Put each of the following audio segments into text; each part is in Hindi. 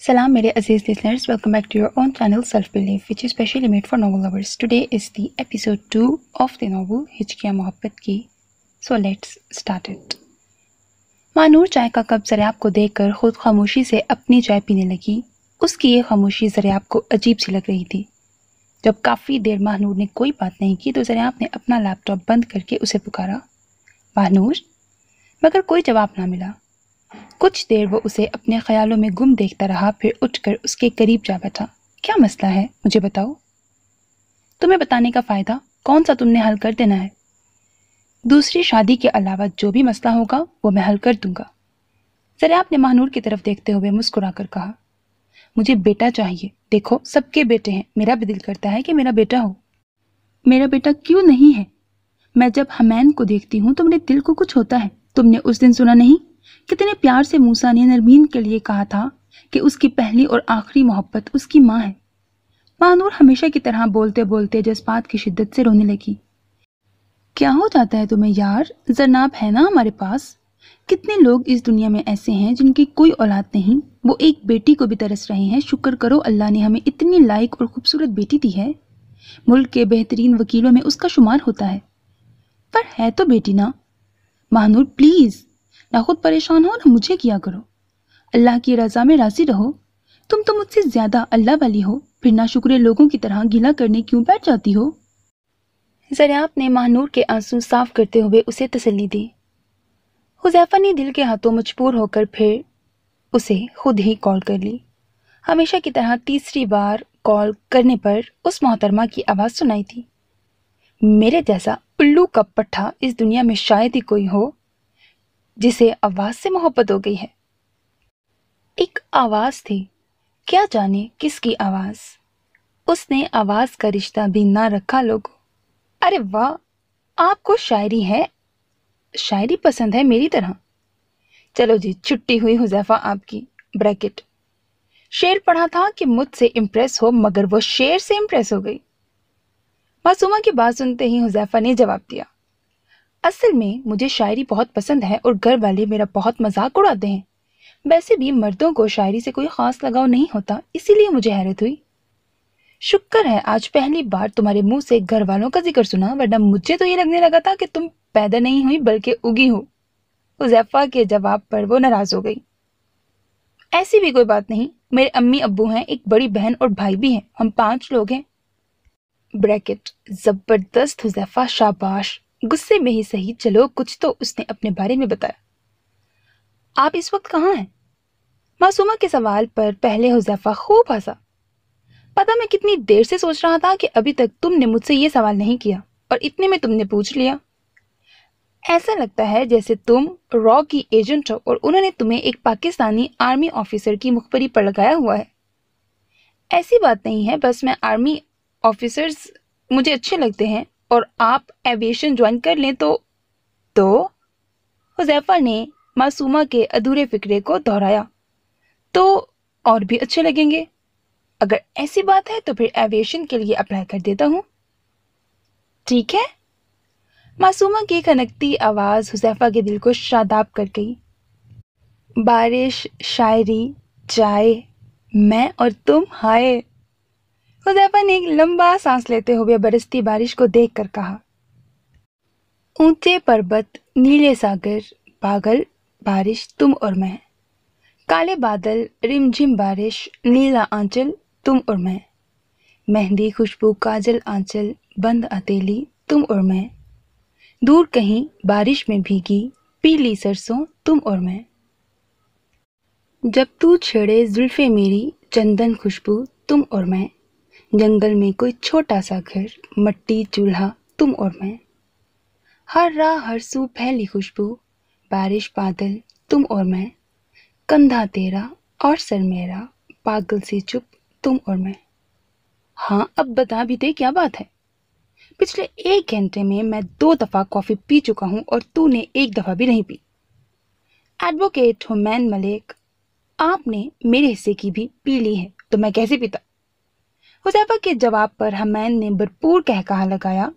Salam, mere Aziz listeners. Welcome back to your own channel, Self Belief, which is specially made for novel lovers. Today is the episode 2 of the novel Hichkiya Mohabbat Ki. So let's start it. मानूर चाय का कप जरयाब को देखकर खुद खामोशी से अपनी चाय पीने लगी उसकी ये खामोशी जरयाब को अजीब सी लग रही थी जब काफ़ी देर महानूर ने कोई बात नहीं की तो जरयाब ने अपना लैपटॉप बंद करके उसे पुकारा महानूर मगर कोई जवाब ना मिला कुछ देर वो उसे अपने ख्यालों में गुम देखता रहा फिर उठकर उसके करीब जा बैठा क्या मसला है मुझे बताओ तुम्हें बताने का फ़ायदा कौन सा तुमने हल कर देना है दूसरी शादी के अलावा जो भी मसला होगा वो मैं हल कर दूंगा जरा ने महानूर की तरफ देखते हुए मुस्कुरा कर कहा मुझे बेटा चाहिए देखो सबके बेटे हैं मेरा भी दिल करता है कि मेरा बेटा हो मेरा बेटा क्यों नहीं है मैं जब हमैन को देखती हूँ तो मेरे दिल को कुछ होता है तुमने उस दिन सुना नहीं कितने प्यार से मूसा ने नरमीन के लिए कहा था कि उसकी पहली और आखिरी मोहब्बत उसकी माँ है मानूर हमेशा की तरह बोलते बोलते जज्बात की शिद्दत से रोने लगी क्या हो जाता है तुम्हें यार जरनाब है ना हमारे पास कितने लोग इस दुनिया में ऐसे हैं जिनकी कोई औलाद नहीं वो एक बेटी को भी तरस रहे हैं शुक्र करो अल्लाह ने हमें इतनी लायक और खूबसूरत बेटी दी है मुल्क के बेहतरीन वकीलों में उसका शुमार होता है पर है तो बेटी ना महानूर प्लीज़ ना खुद परेशान हो ना मुझे किया करो अल्लाह की रजा में राजी रहो तुम तो मुझसे ज्यादा अल्लाह वाली हो फिर ना शुक्र लोगों की तरह गिला करने क्यों बैठ जाती हो जरियाब ने महानूर के आंसू साफ करते हुए उसे तसली दी हुजैफा ने दिल के हाथों मजबूर होकर फिर उसे खुद ही कॉल कर ली हमेशा की तरह तीसरी बार कॉल करने पर उस मोहतरमा की आवाज़ सुनाई थी मेरे जैसा उल्लू का पट्ठा इस दुनिया में शायद ही कोई हो जिसे आवाज से मोहब्बत हो गई है एक आवाज थी क्या जाने किसकी आवाज उसने आवाज का रिश्ता भी ना रखा लोगों अरे वाह आपको शायरी है शायरी पसंद है मेरी तरह चलो जी छुट्टी हुई हुजैफा आपकी ब्रैकेट शेर पढ़ा था कि मुझसे इम्प्रेस हो मगर वो शेर से इम्प्रेस हो गई मासूमा की बात सुनते ही हुजैफा ने जवाब दिया असल में मुझे शायरी बहुत पसंद है और घर वाले मेरा बहुत मजाक उड़ाते हैं वैसे भी मर्दों को शायरी से कोई ख़ास लगाव नहीं होता इसीलिए मुझे हैरत हुई शुक्र है आज पहली बार तुम्हारे मुंह से घर वालों का जिक्र सुना वरना मुझे तो ये लगने लगा था कि तुम पैदा नहीं हुई बल्कि उगी हो उजैफा के जवाब पर वो नाराज़ हो गई ऐसी भी कोई बात नहीं मेरे अम्मी अब्बू हैं एक बड़ी बहन और भाई भी हैं हम पांच लोग हैं ब्रैकेट ज़बरदस्त हुजैफा शाबाश गुस्से में ही सही चलो कुछ तो उसने अपने बारे में बताया आप इस वक्त कहाँ हैं मासूमा के सवाल पर पहले हुजैफा खूब हंसा पता मैं कितनी देर से सोच रहा था कि अभी तक तुमने मुझसे ये सवाल नहीं किया और इतने में तुमने पूछ लिया ऐसा लगता है जैसे तुम रॉ की एजेंट हो और उन्होंने तुम्हें एक पाकिस्तानी आर्मी ऑफिसर की मुखबरी पर लगाया हुआ है ऐसी बात नहीं है बस मैं आर्मी ऑफिसर्स मुझे अच्छे लगते हैं और आप एविएशन ज्वाइन कर लें तो तो हुजैफा ने मासूमा के अधूरे फिक्रे को दोहराया तो और भी अच्छे लगेंगे अगर ऐसी बात है तो फिर एविएशन के लिए अप्लाई कर देता हूँ ठीक है मासूमा की खनकती आवाज़ हुजैफा के दिल को शादाब कर गई बारिश शायरी चाय मैं और तुम हाय खुदैबा ने एक लंबा सांस लेते हुए बरसती बारिश को देखकर कहा ऊंचे पर्वत नीले सागर पागल बारिश तुम और मैं काले बादल रिमझिम बारिश नीला आंचल तुम और मैं मेहंदी खुशबू काजल आंचल बंद अतीली तुम और मैं दूर कहीं बारिश में भीगी पीली सरसों तुम और मैं जब तू छेड़े जुल्फे मेरी चंदन खुशबू तुम और मैं जंगल में कोई छोटा सा घर मट्टी चूल्हा तुम और मैं हर राह हर सू फैली खुशबू बारिश बादल तुम और मैं कंधा तेरा और सर मेरा पागल से चुप तुम और मैं हाँ अब बता भी दे क्या बात है पिछले एक घंटे में मैं दो दफ़ा कॉफ़ी पी चुका हूँ और तूने एक दफ़ा भी नहीं पी एडवोकेट हुमैन मलिक आपने मेरे हिस्से की भी पी ली है तो मैं कैसे पीता हुजैफा के जवाब पर हमैन ने भरपूर कह कहा लगाया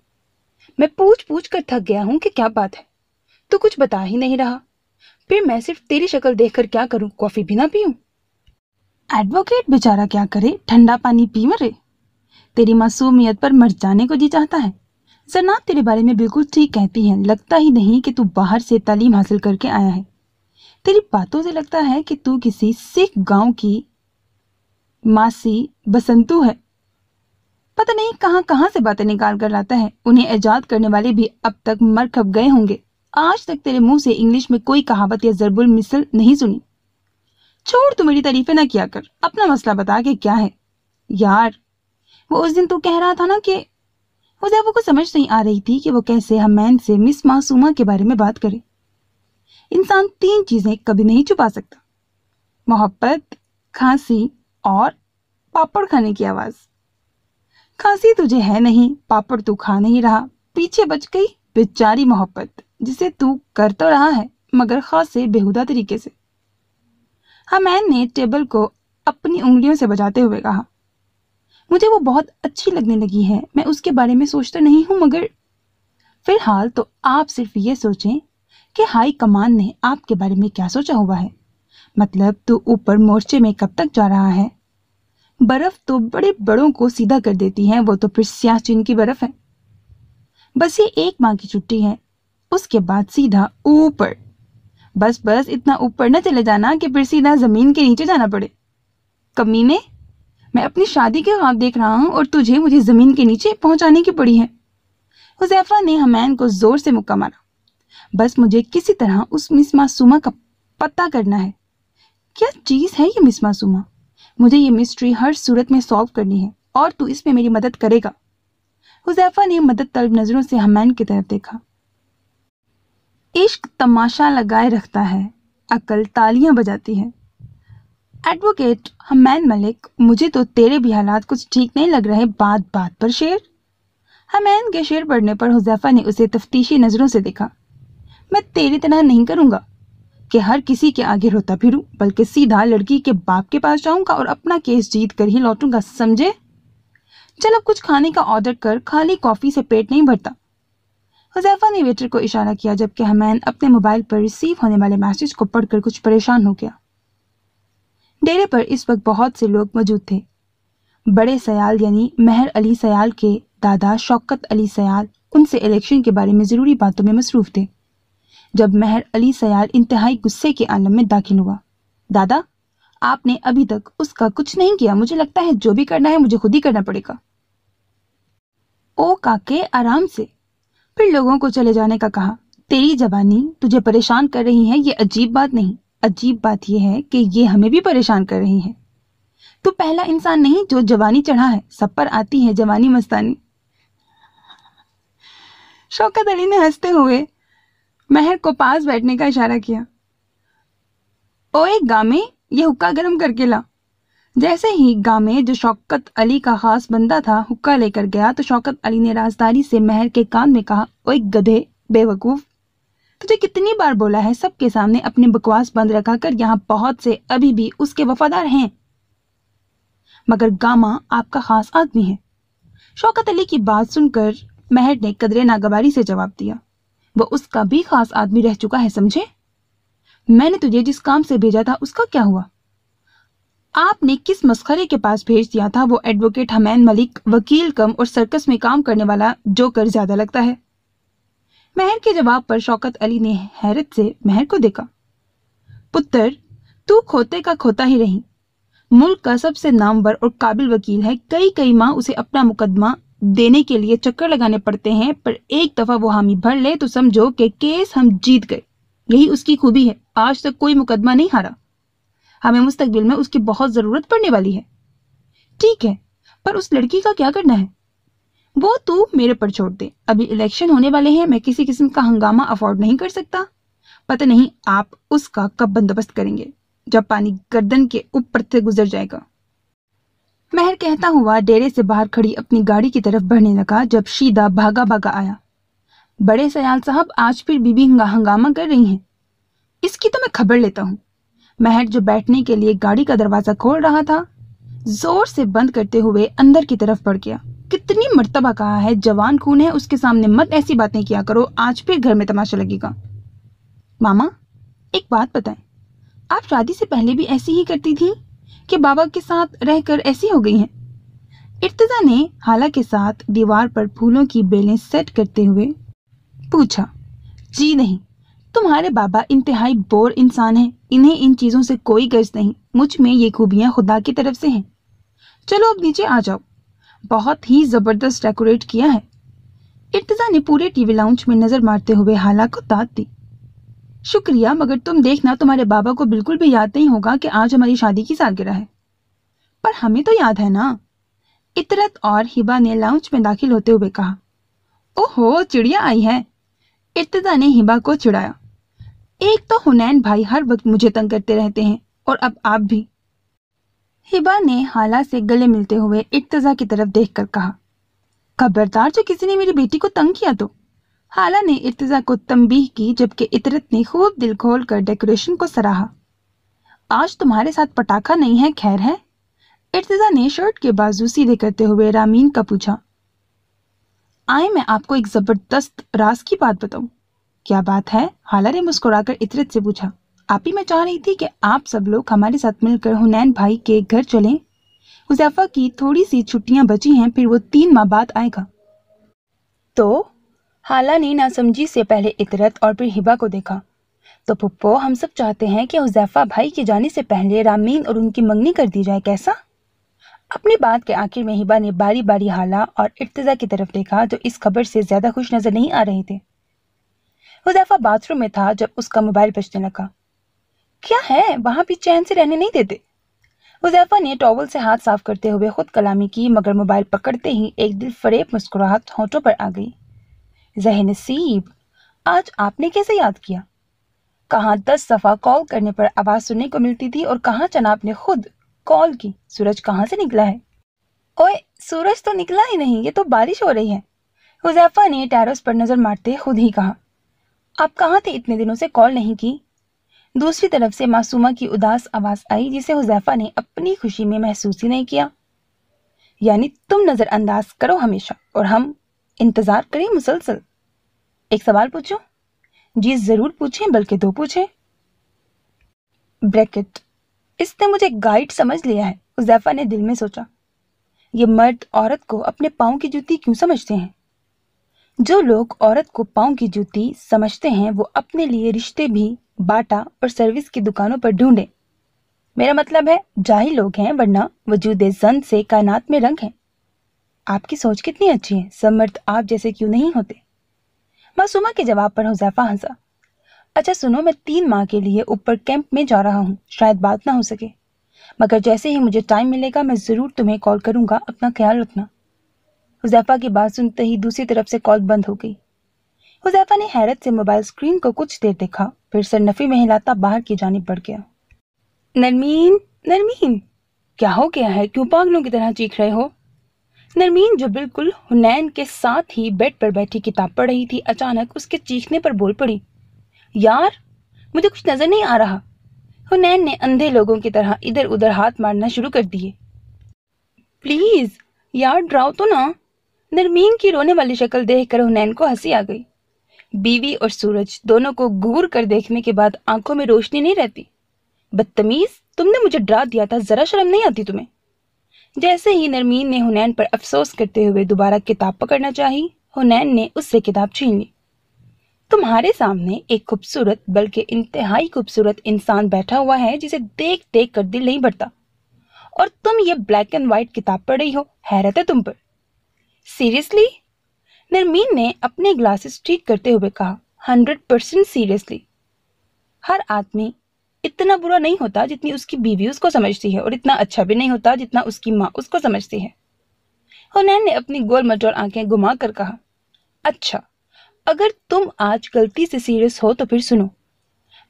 मैं पूछ पूछ कर थक गया हूँ कि क्या बात है तू कुछ बता ही नहीं रहा फिर मैं सिर्फ तेरी शक्ल देखकर क्या करूँ कॉफ़ी भी ना पीऊँ एडवोकेट बेचारा क्या करे ठंडा पानी पी मरे तेरी मासूमियत पर मर जाने को जी चाहता है जनाब तेरे बारे में बिल्कुल ठीक कहती हैं लगता ही नहीं कि तू बाहर से तालीम हासिल करके आया है तेरी बातों से लगता है कि तू किसी सिख गांव की मासी बसंतु है पता नहीं कहाँ कहां से बातें निकाल कर लाता है उन्हें ऐजाद करने वाले भी अब तक मर खप गए होंगे आज तक तेरे मुंह से इंग्लिश में कोई कहावत या जरबुल मिसल नहीं सुनी छोड़ तू मेरी तारीफें ना किया कर अपना मसला बता के क्या है यार वो उस दिन तू कह रहा था ना कि उदयबू को समझ नहीं आ रही थी कि वो कैसे हमैन से मिस मासूमा के बारे में बात करे इंसान तीन चीजें कभी नहीं छुपा सकता मोहब्बत खांसी और पापड़ खाने की आवाज़ खांसी तुझे है नहीं पापड़ तू खा नहीं रहा पीछे बच गई बेचारी मोहब्बत जिसे तू कर तो रहा है मगर खास बेहुदा तरीके से हमैन ने टेबल को अपनी उंगलियों से बजाते हुए कहा मुझे वो बहुत अच्छी लगने लगी है मैं उसके बारे में सोचता नहीं हूँ मगर फिलहाल तो आप सिर्फ ये सोचें कि हाई कमान ने आपके बारे में क्या सोचा हुआ है मतलब तू ऊपर मोर्चे में कब तक जा रहा है बर्फ तो बड़े बड़ों को सीधा कर देती है वो तो फिर सियाचिन की बर्फ है बस ये एक माह की छुट्टी है उसके बाद सीधा ऊपर बस बस इतना ऊपर न चले जाना कि फिर सीधा जमीन के नीचे जाना पड़े कमीने मैं अपनी शादी के ख्वाब देख रहा हूँ और तुझे मुझे जमीन के नीचे पहुंचाने की पड़ी है हुजैफा ने हमैन को जोर से मुक्का मारा बस मुझे किसी तरह उस मिस मासूमा का पता करना है क्या चीज़ है ये मिस मासूमा मुझे ये मिस्ट्री हर सूरत में सॉल्व करनी है और तू इसमें मेरी मदद करेगा हुजैफा ने मदद तलब नज़रों से हमैन की तरफ देखा इश्क तमाशा लगाए रखता है अकल तालियां बजाती है एडवोकेट हमैन मलिक मुझे तो तेरे भी हालात कुछ ठीक नहीं लग रहे बात बात पर शेर हमैन के शेर पढ़ने पर हुजैफा ने उसे तफ्तीशी नज़रों से देखा मैं तेरी तरह नहीं करूँगा कि हर किसी के आगे रोता फिरूं बल्कि सीधा लड़की के बाप के पास जाऊंगा और अपना केस जीत कर ही लौटूंगा समझे चल अब कुछ खाने का ऑर्डर कर खाली कॉफ़ी से पेट नहीं भरता हुजैफा ने वेटर को इशारा किया जबकि हमैन अपने मोबाइल पर रिसीव होने वाले मैसेज को पढ़कर कुछ परेशान हो गया डेरे पर इस वक्त बहुत से लोग मौजूद थे बड़े सयाल यानी मेहर अली सयाल के दादा शौकत अली सयाल उनसे इलेक्शन के बारे में ज़रूरी बातों में मसरूफ़ थे जब मेहर अली सयाल इंतहाई गुस्से के आलम में दाखिल हुआ दादा आपने अभी तक उसका कुछ नहीं किया मुझे लगता है जो भी करना है मुझे खुद ही करना पड़ेगा ओ काके आराम से फिर लोगों को चले जाने का कहा तेरी जबानी तुझे परेशान कर रही है ये अजीब बात नहीं अजीब बात यह है कि ये हमें भी परेशान कर रही है तू पहला इंसान नहीं जो जवानी चढ़ा है सब पर आती है जवानी मस्तानी शौकत अली ने हंसते हुए महर को पास बैठने का इशारा किया ओए गामे ये हुक्का गर्म करके ला जैसे ही गामे जो शौकत अली का खास बंदा था हुक्का लेकर गया तो शौकत अली ने राजदारी से महर के कान में कहा ओए गधे बेवकूफ तुझे कितनी बार बोला है सबके सामने अपने बकवास बंद रखा कर यहाँ बहुत से अभी भी उसके वफादार हैं मगर गामा आपका खास आदमी है शौकत अली की बात सुनकर महर ने कदरे नागवारी से जवाब दिया वह उसका भी खास आदमी रह चुका है समझे मैंने तुझे जिस काम से भेजा था उसका क्या हुआ आपने किस मस्खरे के पास भेज दिया था वो एडवोकेट हमैन मलिक वकील कम और सर्कस में काम करने वाला जो कर ज्यादा लगता है मेहर के जवाब पर शौकत अली ने हैरत से मेहर को देखा पुत्र तू खोते का खोता ही रही मुल्क का सबसे नामवर और काबिल वकील है कई कई माँ उसे अपना मुकदमा देने के लिए चक्कर लगाने पड़ते हैं पर एक दफा वो हामी भर ले तो समझो कि केस हम जीत गए यही उसकी खूबी है आज तक कोई मुकदमा नहीं हारा हमें मुस्तकबिल में उसकी बहुत जरूरत पड़ने वाली है ठीक है पर उस लड़की का क्या करना है वो तू मेरे पर छोड़ दे अभी इलेक्शन होने वाले हैं मैं किसी किस्म का हंगामा अफोर्ड नहीं कर सकता पता नहीं आप उसका कब बंदोबस्त करेंगे जब पानी गर्दन के ऊपर से गुजर जाएगा मेहर कहता हुआ डेरे से बाहर खड़ी अपनी गाड़ी की तरफ बढ़ने लगा जब शीदा भागा भागा आया बड़े सयाल साहब आज फिर बीबी हंगा हंगामा कर रही हैं इसकी तो मैं खबर लेता हूँ महर जो बैठने के लिए गाड़ी का दरवाज़ा खोल रहा था जोर से बंद करते हुए अंदर की तरफ बढ़ गया कितनी मरतबा कहा है जवान खून है उसके सामने मत ऐसी बातें किया करो आज फिर घर में तमाशा लगेगा मामा एक बात बताएं आप शादी से पहले भी ऐसी ही करती थी कि बाबा के साथ रहकर ऐसी हो गई हैं इर्तजा ने हाला के साथ दीवार पर फूलों की बेलें सेट करते हुए पूछा जी नहीं तुम्हारे बाबा इंतहाई बोर इंसान हैं इन्हें इन चीज़ों से कोई गर्ज नहीं मुझ में ये खूबियाँ खुदा की तरफ से हैं चलो अब नीचे आ जाओ बहुत ही ज़बरदस्त डेकोरेट किया है इर्तज़ा ने पूरे टीवी लाउंज में नज़र मारते हुए हाला को दाद दी शुक्रिया मगर तुम देखना तुम्हारे बाबा को बिल्कुल भी याद नहीं होगा कि आज हमारी शादी की सालगिरह है पर हमें तो याद है ना इतरत और हिबा ने लाउंज में दाखिल होते हुए कहा ओहो चिड़िया आई है इब्तदा ने हिबा को चिड़ाया एक तो हुनैन भाई हर वक्त मुझे तंग करते रहते हैं और अब आप भी हिबा ने हाला से गले मिलते हुए इर्तजा की तरफ देखकर कहा खबरदार जो किसी ने मेरी बेटी को तंग किया तो हाला ने इर्तजा को तंबीह की जबकि इतरत ने खूब दिल खोल कर डेकोरेशन को सराहा आज तुम्हारे साथ पटाखा नहीं है खैर है इर्तजा ने शर्ट के बाजू सीधे करते हुए रामीन का पूछा आए मैं आपको एक ज़बरदस्त रास की बात बताऊं क्या बात है हाला ने मुस्कुराकर इतरत से पूछा आप ही मैं चाह रही थी कि आप सब लोग हमारे साथ मिलकर हुनैन भाई के घर चलें हुजैफा की थोड़ी सी छुट्टियां बची हैं फिर वो तीन माह बाद आएगा तो हाला ने नासमझी से पहले इतरत और फिर हिबा को देखा तो पुप्पो हम सब चाहते हैं कि उजैफा भाई के जाने से पहले रामीन और उनकी मंगनी कर दी जाए कैसा अपनी बात के आखिर में हिबा ने बारी बारी हाला और इर्तजा की तरफ देखा जो इस खबर से ज़्यादा खुश नज़र नहीं आ रहे थे उजैफा बाथरूम में था जब उसका मोबाइल बजने लगा क्या है वहाँ भी चैन से रहने नहीं देते उजैफा ने टॉवल से हाथ साफ करते हुए खुद कलामी की मगर मोबाइल पकड़ते ही एक दिल फरेब मुस्कुराहट होठों पर आ गई जह नसीब आज आपने कैसे याद किया कहाँ दस दफ़ा कॉल करने पर आवाज़ सुनने को मिलती थी और कहाँ चना आपने खुद कॉल की सूरज कहाँ से निकला है ओए सूरज तो निकला ही नहीं ये तो बारिश हो रही है हुजैफा ने टेरस पर नज़र मारते खुद ही कहा आप कहाँ थे इतने दिनों से कॉल नहीं की दूसरी तरफ से मासूमा की उदास आवाज़ आई जिसे हुजैफा ने अपनी खुशी में महसूस ही नहीं किया यानी तुम नज़रअंदाज करो हमेशा और हम इंतज़ार करें मुसलसल एक सवाल पूछो जी ज़रूर पूछें बल्कि दो पूछें ब्रैकेट इसने मुझे गाइड समझ लिया है उजैफा ने दिल में सोचा ये मर्द औरत को अपने पाँव की जूती क्यों समझते हैं जो लोग औरत को पाँव की जूती समझते हैं वो अपने लिए रिश्ते भी बाटा और सर्विस की दुकानों पर ढूंढें मेरा मतलब है जाहिर लोग हैं वरना वजूद जन से कायनात में रंग है आपकी सोच कितनी अच्छी है समर्थ आप जैसे क्यों नहीं होते मासूमा के जवाब पर हुजैफा हंसा अच्छा सुनो मैं तीन माह के लिए ऊपर कैंप में जा रहा हूँ शायद बात ना हो सके मगर जैसे ही मुझे टाइम मिलेगा मैं ज़रूर तुम्हें कॉल करूँगा अपना ख्याल रखना हुजैफा की बात सुनते ही दूसरी तरफ से कॉल बंद हो गई हुजैफा ने हैरत से मोबाइल स्क्रीन को कुछ देर देखा फिर सर नफी में हिलाता बाहर की जाने पड़ गया नरमीन नरमीन क्या हो गया है क्यों पागलों की तरह चीख रहे हो नरमीन जो बिल्कुल हुनैन के साथ ही बेड पर बैठी किताब पढ़ रही थी अचानक उसके चीखने पर बोल पड़ी यार मुझे कुछ नजर नहीं आ रहा हुनैन ने अंधे लोगों की तरह इधर उधर हाथ मारना शुरू कर दिए प्लीज यार डराओ तो ना नरमीन की रोने वाली शक्ल देखकर हुनैन को हंसी आ गई बीवी और सूरज दोनों को घूर कर देखने के बाद आंखों में रोशनी नहीं रहती बदतमीज तुमने मुझे डरा दिया था जरा शर्म नहीं आती तुम्हें जैसे ही नरमीन ने हुनैन पर अफसोस करते हुए दोबारा किताब पकड़ना चाही हुनैन ने उससे किताब छीन ली तुम्हारे सामने एक खूबसूरत बल्कि इंतहाई खूबसूरत इंसान बैठा हुआ है जिसे देख देख कर दिल नहीं भरता और तुम ये ब्लैक एंड व्हाइट किताब पढ़ रही हो हैरत है तुम पर सीरियसली नरमीन ने अपने ग्लासेस ठीक करते हुए कहा हंड्रेड परसेंट सीरियसली हर आदमी इतना बुरा नहीं होता जितनी उसकी बीवी उसको समझती है और इतना अच्छा भी नहीं होता जितना उसकी माँ उसको समझती है हुनैन ने अपनी गोल मटोर आंखें घुमा कर कहा अच्छा अगर तुम आज गलती से सीरियस हो तो फिर सुनो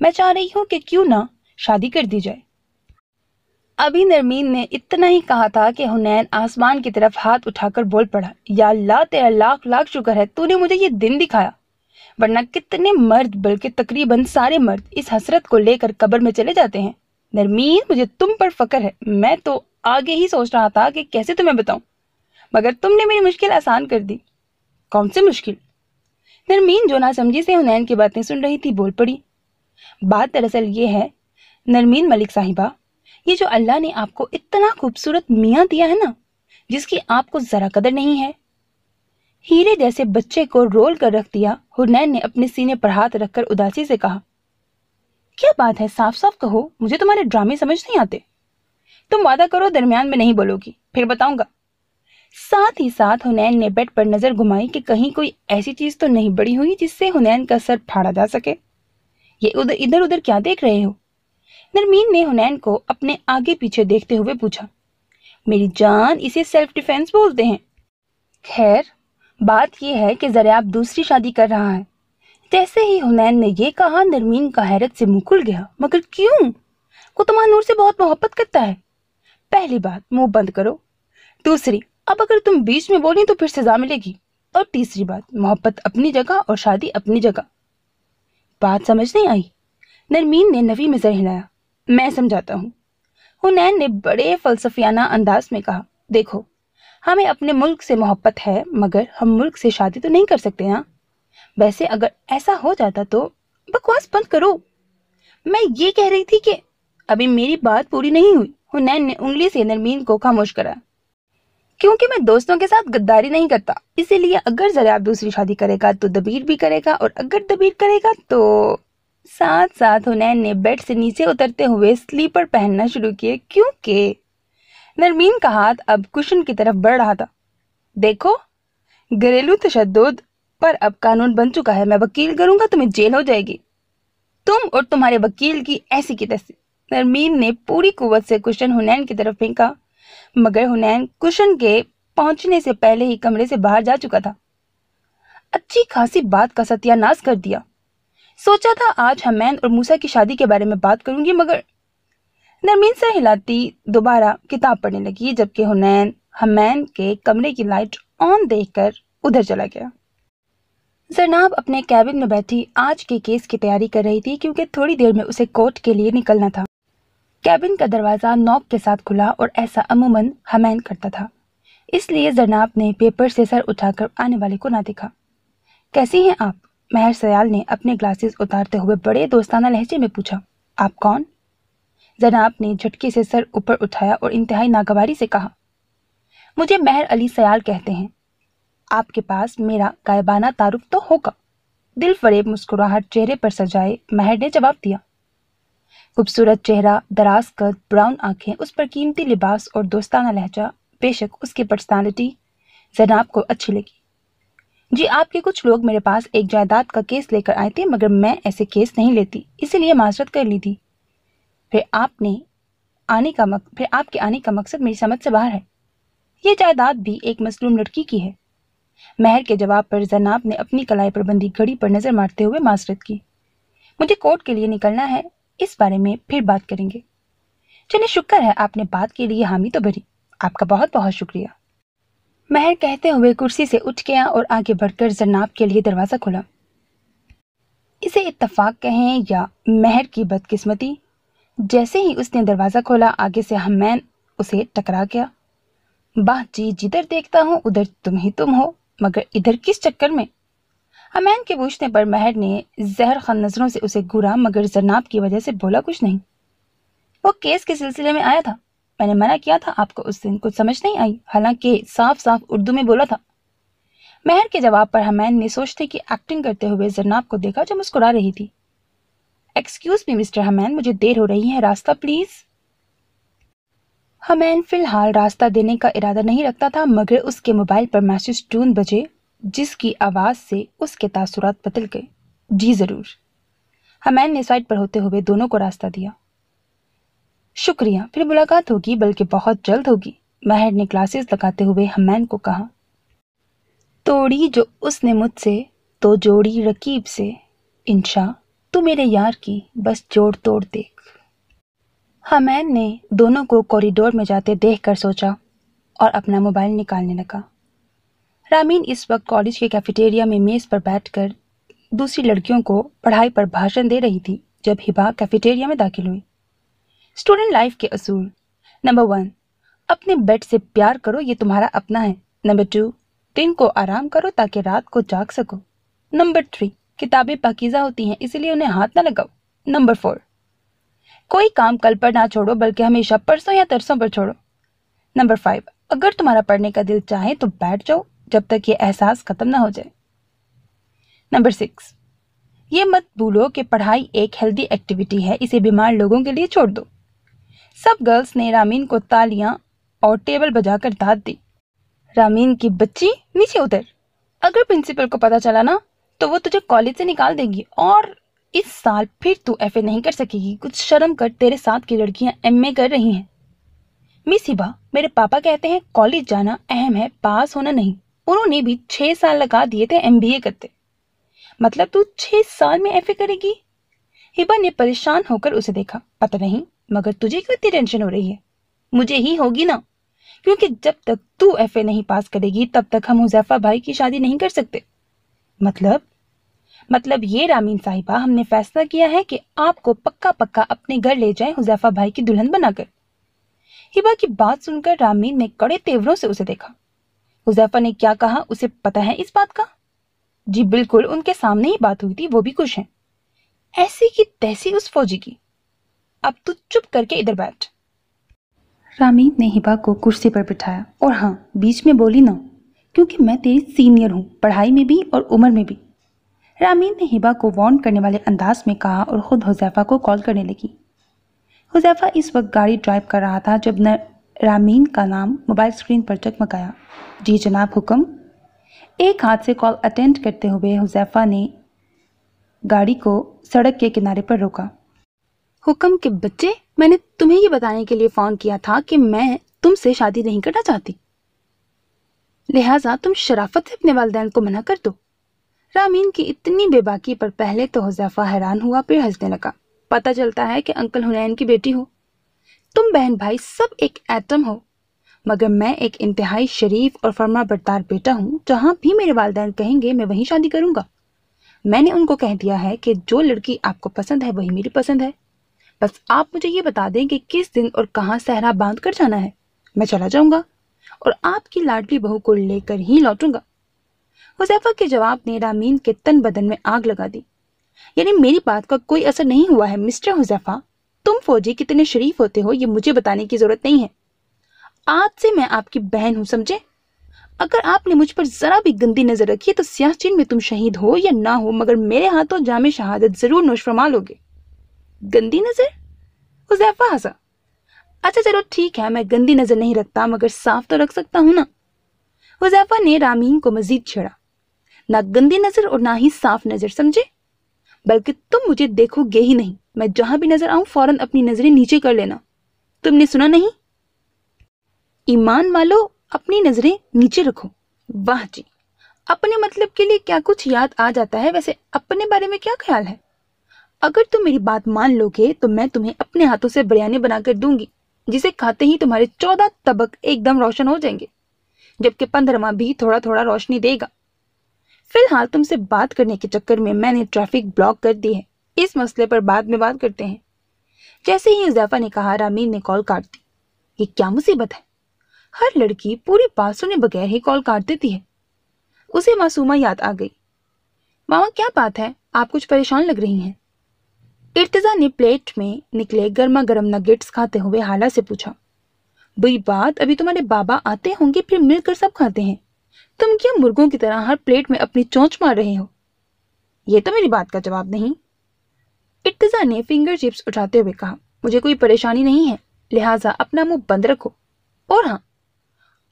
मैं चाह रही हूँ कि क्यों ना शादी कर दी जाए अभी नरमीन ने इतना ही कहा था कि हुनैन आसमान की तरफ हाथ उठाकर बोल पड़ा या अल्लाह तेरा लाख लाख शुक्र है तूने मुझे ये दिन दिखाया वरना कितने मर्द बल्कि तकरीबन सारे मर्द इस हसरत को लेकर कब्र में चले जाते हैं नरमीन मुझे तुम पर फकर है मैं तो आगे ही सोच रहा था कि कैसे तुम्हें बताऊं मगर तुमने मेरी मुश्किल आसान कर दी कौन सी मुश्किल नरमीन जो ना समझी से हुनैन की बातें सुन रही थी बोल पड़ी बात दरअसल ये है नरमीन मलिक साहिबा ये जो अल्लाह ने आपको इतना खूबसूरत मियाँ दिया है ना जिसकी आपको ज़रा कदर नहीं है हीरे जैसे बच्चे को रोल कर रख दिया हुनैन ने अपने सीने पर हाथ रखकर उदासी से कहा क्या बात है साफ साफ कहो मुझे तुम्हारे ड्रामे समझ नहीं आते तुम वादा करो दरमियान में नहीं बोलोगी फिर बताऊंगा साथ ही साथ हुनैन ने बेड पर नजर घुमाई कि कहीं कोई ऐसी चीज तो नहीं बड़ी हुई जिससे हुनैन का सर फाड़ा जा सके ये उधर इधर उधर क्या देख रहे हो नरमीन ने हुनैन को अपने आगे पीछे देखते हुए पूछा मेरी जान इसे सेल्फ डिफेंस बोलते हैं खैर बात यह है कि ज़रा आप दूसरी शादी कर रहा है जैसे ही हुनैन ने यह कहा नरमीन का हैरत से मुंह खुल गया मगर क्यों वो तुम्हारा तो नूर से बहुत मोहब्बत करता है पहली बात मुंह बंद करो दूसरी अब अगर तुम बीच में बोली तो फिर सजा मिलेगी और तीसरी बात मोहब्बत अपनी जगह और शादी अपनी जगह बात समझ नहीं आई नरमीन ने नवी में जर हिलाया मैं समझाता हूँ हुनैन ने बड़े फलसफियाना अंदाज में कहा देखो हमें अपने मुल्क से मोहब्बत है मगर हम मुल्क से शादी तो नहीं कर सकते ना हाँ? वैसे अगर ऐसा हो जाता तो बकवास बंद करो मैं ये कह रही थी कि अभी मेरी बात पूरी नहीं हुई हुनैन ने उंगली से नरमीन को खामोश करा क्योंकि मैं दोस्तों के साथ गद्दारी नहीं करता इसीलिए अगर आप दूसरी शादी करेगा तो दबीर भी करेगा और अगर दबीर करेगा तो साथ साथ हुनैन ने बेड से नीचे उतरते हुए स्लीपर पहनना शुरू किए क्योंकि नरमीन का हाथ अब कुशन की तरफ बढ़ रहा था देखो घरेलू तशद पर अब कानून बन चुका है मैं वकील करूंगा तुम्हें जेल हो जाएगी तुम और तुम्हारे वकील की ऐसी की तैसी नरमीन ने पूरी कुवत से कुशन हुनैन की तरफ फेंका मगर हुनैन कुशन के पहुंचने से पहले ही कमरे से बाहर जा चुका था अच्छी खासी बात का सत्यानाश कर दिया सोचा था आज हमैन और मूसा की शादी के बारे में बात करूंगी मगर नरमीन से हिलाती दोबारा किताब पढ़ने लगी जबकि हुनैन हमैन के कमरे की लाइट ऑन देखकर उधर चला गया जरनाब अपने कैबिन में बैठी आज के केस की तैयारी कर रही थी क्योंकि थोड़ी देर में उसे कोर्ट के लिए निकलना था कैबिन का दरवाज़ा नॉक के साथ खुला और ऐसा अमूमन हमैन करता था इसलिए जरनाब ने पेपर से सर उठाकर आने वाले को ना देखा कैसी हैं आप महर सयाल ने अपने ग्लासेस उतारते हुए बड़े दोस्ताना लहजे में पूछा आप कौन जनाब ने झटके से सर ऊपर उठाया और इंतहाई नागवारी से कहा मुझे मेहर अली सयाल कहते हैं आपके पास मेरा गायबाना तारुफ तो होगा दिल फरेब मुस्कुराहट चेहरे पर सजाए महर ने जवाब दिया खूबसूरत चेहरा दराज कद ब्राउन आंखें उस पर कीमती लिबास और दोस्ताना लहजा बेशक उसकी पर्सनालिटी जनाब को अच्छी लगी जी आपके कुछ लोग मेरे पास एक जायदाद का केस लेकर आए थे मगर मैं ऐसे केस नहीं लेती इसीलिए माजरत कर ली थी फिर आपने आने का मक, फिर आपके आने का मकसद मेरी समझ से बाहर है ये जायदाद भी एक मसलूम लड़की की है महर के जवाब पर जनाब ने अपनी कलाई पर बंदी घड़ी पर नजर मारते हुए मासरत की मुझे कोर्ट के लिए निकलना है इस बारे में फिर बात करेंगे चलिए शुक्र है आपने बात के लिए हामी तो भरी आपका बहुत बहुत शुक्रिया महर कहते हुए कुर्सी से उठ गया और आगे बढ़कर जनाब के लिए दरवाज़ा खोला इसे इतफाक कहें या महर की बदकिस्मती जैसे ही उसने दरवाज़ा खोला आगे से हम मैन उसे टकरा गया बाह जी जिधर देखता हूँ उधर तुम ही तुम हो मगर इधर किस चक्कर में अमैन के पूछने पर महर ने जहर खान नज़रों से उसे घूरा मगर जरनाब की वजह से बोला कुछ नहीं वो केस के सिलसिले में आया था मैंने मना किया था आपको उस दिन कुछ समझ नहीं आई हालांकि साफ साफ उर्दू में बोला था महर के जवाब पर हमैन ने सोचते कि एक्टिंग करते हुए जरनाब को देखा जो मुस्कुरा रही थी एक्सक्यूज मी मिस्टर हमैन मुझे देर हो रही है रास्ता प्लीज हमैन फिलहाल रास्ता देने का इरादा नहीं रखता था मगर उसके मोबाइल पर मैसेज टून बजे जिसकी आवाज़ से उसके तासुरात बदल गए जी ज़रूर हमैन ने साइड पर होते हुए दोनों को रास्ता दिया शुक्रिया फिर मुलाकात होगी बल्कि बहुत जल्द होगी महर ने क्लासेस लगाते हुए हमैन को कहा तोड़ी जो उसने मुझसे तो जोड़ी रकीब से इंशा तू मेरे यार की बस जोड़ तोड़ देख हमैन ने दोनों को कॉरिडोर में जाते देख कर सोचा और अपना मोबाइल निकालने लगा रामीन इस वक्त कॉलेज के कैफेटेरिया में मेज़ पर बैठकर दूसरी लड़कियों को पढ़ाई पर भाषण दे रही थी जब हिबा कैफेटेरिया में दाखिल हुई स्टूडेंट लाइफ के असूल नंबर वन अपने बेड से प्यार करो ये तुम्हारा अपना है नंबर टू दिन को आराम करो ताकि रात को जाग सको नंबर थ्री किताबें पकीजा होती हैं इसलिए उन्हें हाथ ना लगाओ नंबर फोर कोई काम कल पर ना छोड़ो बल्कि हमेशा परसों या तरसों पर छोड़ो नंबर फाइव अगर तुम्हारा पढ़ने का दिल चाहे तो बैठ जाओ जब तक ये एहसास खत्म ना हो जाए नंबर सिक्स ये मत भूलो कि पढ़ाई एक हेल्दी एक्टिविटी है इसे बीमार लोगों के लिए छोड़ दो सब गर्ल्स ने रामीन को तालियां और टेबल बजाकर दाद दी रामीन की बच्ची नीचे उतर अगर प्रिंसिपल को पता चला ना तो वो तुझे कॉलेज से निकाल देगी और इस साल फिर तू एफ नहीं कर सकेगी कुछ शर्म कर तेरे साथ की लड़कियां एम कर रही हैं मिस हिबा मेरे पापा कहते हैं कॉलेज जाना अहम है पास होना नहीं उन्होंने भी छह साल लगा दिए थे एम करते मतलब तू छह साल में एफ करेगी हिबा ने परेशान होकर उसे देखा पता नहीं मगर तुझे क्यों इतनी टेंशन हो रही है मुझे ही होगी ना क्योंकि जब तक तू एफ नहीं पास करेगी तब तक हम मुजैफा भाई की शादी नहीं कर सकते मतलब मतलब ये रामीन साहिबा हमने फैसला किया है कि आपको पक्का पक्का अपने घर ले जाएं हुजैफा भाई की दुल्हन बनाकर हिबा की बात सुनकर रामीन ने कड़े तेवरों से उसे देखा हुजैफा ने क्या कहा उसे पता है इस बात का जी बिल्कुल उनके सामने ही बात हुई थी वो भी खुश हैं ऐसी की तैसी उस फौजी की अब तू चुप करके इधर बैठ रामीन ने हिबा को कुर्सी पर बिठाया और हाँ बीच में बोली ना क्योंकि मैं तेरी सीनियर हूँ पढ़ाई में भी और उम्र में भी रामीन ने हिबा को वॉन्ट करने वाले अंदाज में कहा और ख़ुद हुजैफ़ा को कॉल करने लगी हुजैफ़ा इस वक्त गाड़ी ड्राइव कर रहा था जब न रामीन का नाम मोबाइल स्क्रीन पर चकमकाया जी जनाब हुक्म एक हाथ से कॉल अटेंड करते हुए हुजैफ़ा ने गाड़ी को सड़क के किनारे पर रोका हुक्म के बच्चे मैंने तुम्हें ये बताने के लिए फ़ोन किया था कि मैं तुमसे शादी नहीं करना चाहती लिहाजा तुम शराफत से अपने वालदेन को मना कर दो रामीन की इतनी बेबाकी पर पहले तो हुजैफा हैरान हुआ फिर हंसने लगा पता चलता है कि अंकल हुनैन की बेटी हो तुम बहन भाई सब एक एटम हो मगर मैं एक इंतहाई शरीफ और फर्मा बरदार बेटा हूँ जहाँ भी मेरे वालदेन कहेंगे मैं वहीं शादी करूँगा मैंने उनको कह दिया है कि जो लड़की आपको पसंद है वही मेरी पसंद है बस आप मुझे ये बता दें कि किस दिन और कहाँ सहरा बांध कर जाना है मैं चला जाऊँगा और आपकी लाडली बहू को लेकर ही लौटूंगा हुजैफा के जवाब ने रामीन के तन बदन में आग लगा दी यानी मेरी बात का कोई असर नहीं हुआ है मिस्टर हुजैफा तुम फौजी कितने शरीफ होते हो ये मुझे बताने की जरूरत नहीं है आज से मैं आपकी बहन हूं समझे अगर आपने मुझ पर जरा भी गंदी नजर रखी तो सियाचिन में तुम शहीद हो या ना हो मगर मेरे हाथों जामे शहादत जरूर नोशफरमा लोगे गंदी नजर हुजैफा हंसा अच्छा चलो ठीक है मैं गंदी नजर नहीं रखता मगर साफ तो रख सकता हूं ना हुजैफा ने रामीन को मजीद छेड़ा ना गंदी नजर और ना ही साफ नजर समझे बल्कि तुम मुझे देखोगे ही नहीं मैं जहां भी नजर आऊं फौरन अपनी नजरें नीचे कर लेना तुमने सुना नहीं ईमान वालो अपनी नजरें नीचे रखो वाह जी अपने मतलब के लिए क्या कुछ याद आ जाता है वैसे अपने बारे में क्या ख्याल है अगर तुम मेरी बात मान लोगे तो मैं तुम्हें अपने हाथों से बिरयानी बनाकर दूंगी जिसे खाते ही तुम्हारे चौदह तबक एकदम रोशन हो जाएंगे जबकि पंद्रहवा भी थोड़ा थोड़ा रोशनी देगा फिलहाल तुमसे बात करने के चक्कर में मैंने ट्रैफिक ब्लॉक कर दी है इस मसले पर बाद में बात करते हैं जैसे ही इजाफा ने कहा रामीन ने कॉल काट दी ये क्या मुसीबत है हर लड़की पूरी बात सुने बगैर ही कॉल काट देती है उसे मासूमा याद आ गई मामा क्या बात है आप कुछ परेशान लग रही हैं इर्तजा ने प्लेट में निकले गर्मा गर्म नगेट्स खाते हुए हाला से पूछा बुरी बात अभी तुम्हारे बाबा आते होंगे फिर मिलकर सब खाते हैं तुम क्या मुर्गों की तरह हर प्लेट में अपनी चोंच मार रहे हो यह तो मेरी बात का जवाब नहीं इर्तजा ने फिंगर चिप्स उठाते हुए कहा मुझे कोई परेशानी नहीं है लिहाजा अपना मुंह बंद रखो और हाँ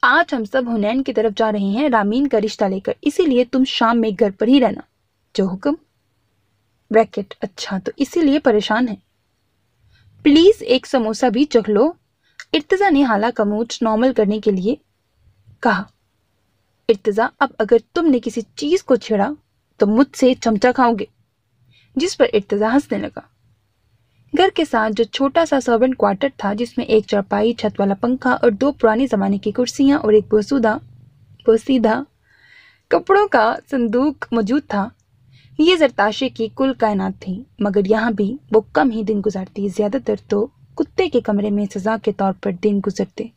आज हम सब हुनैन की तरफ जा रहे हैं रामीन का रिश्ता लेकर इसीलिए तुम शाम में घर पर ही रहना जो हुक्म ब्रैकेट अच्छा तो इसीलिए परेशान है प्लीज एक समोसा भी चख लो इर्तजा ने हाला का नॉर्मल करने के लिए कहा इर्तज़ा अब अगर तुमने किसी चीज़ को छेड़ा तो मुझसे चमचा खाओगे जिस पर इर्तज़ा हंसने लगा घर के साथ जो छोटा सा सर्वेंट क्वार्टर था जिसमें एक चौपाई छत वाला पंखा और दो पुराने ज़माने की कुर्सियाँ और एक बोसूदा बोसीदा कपड़ों का संदूक मौजूद था ये जरताशे की कुल कायनात थी मगर यहाँ भी वो कम ही दिन गुजारती ज़्यादातर तो कुत्ते के कमरे में सज़ा के तौर पर दिन गुजरते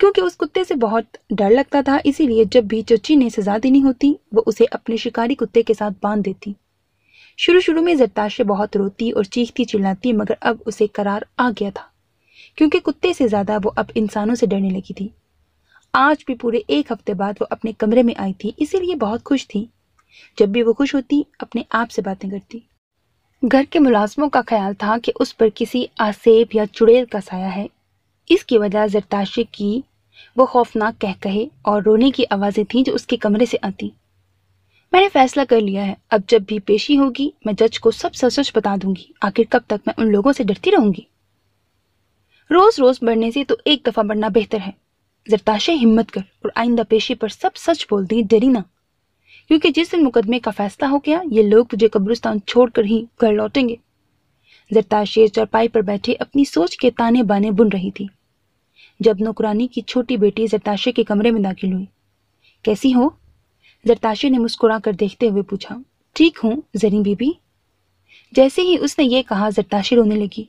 क्योंकि उस कुत्ते से बहुत डर लगता था इसीलिए जब भी चची ने सजा देनी होती वो उसे अपने शिकारी कुत्ते के साथ बांध देती शुरू शुरू में जरताशे बहुत रोती और चीखती चिल्लाती मगर अब उसे करार आ गया था क्योंकि कुत्ते से ज़्यादा वो अब इंसानों से डरने लगी थी आज भी पूरे एक हफ्ते बाद वो अपने कमरे में आई थी इसीलिए बहुत खुश थी जब भी वो खुश होती अपने आप से बातें करती घर के मुलाजमों का ख्याल था कि उस पर किसी आसेब या चुड़ैल का साया है इसकी वजह जरताशे की वो खौफनाक कह कहे और रोने की आवाज़ें थीं जो उसके कमरे से आती मैंने फैसला कर लिया है अब जब भी पेशी होगी मैं जज को सब सच सच बता दूंगी आखिर कब तक मैं उन लोगों से डरती रहूंगी रोज रोज मरने से तो एक दफा मरना बेहतर है जरताशे हिम्मत कर और आइंदा पेशी पर सब सच बोल दी डरी ना क्योंकि जिस दिन मुकदमे का फैसला हो गया ये लोग तुझे कब्रिस्तान छोड़कर ही घर लौटेंगे जरताशे चरपाई पर बैठे अपनी सोच के ताने बाने बुन रही थी जब नौकरानी की छोटी बेटी जरताशे के कमरे में दाखिल हुई कैसी हो जरताशे ने मुस्कुरा कर देखते हुए पूछा ठीक हूँ जरी बीबी जैसे ही उसने ये कहा जरताशे रोने लगी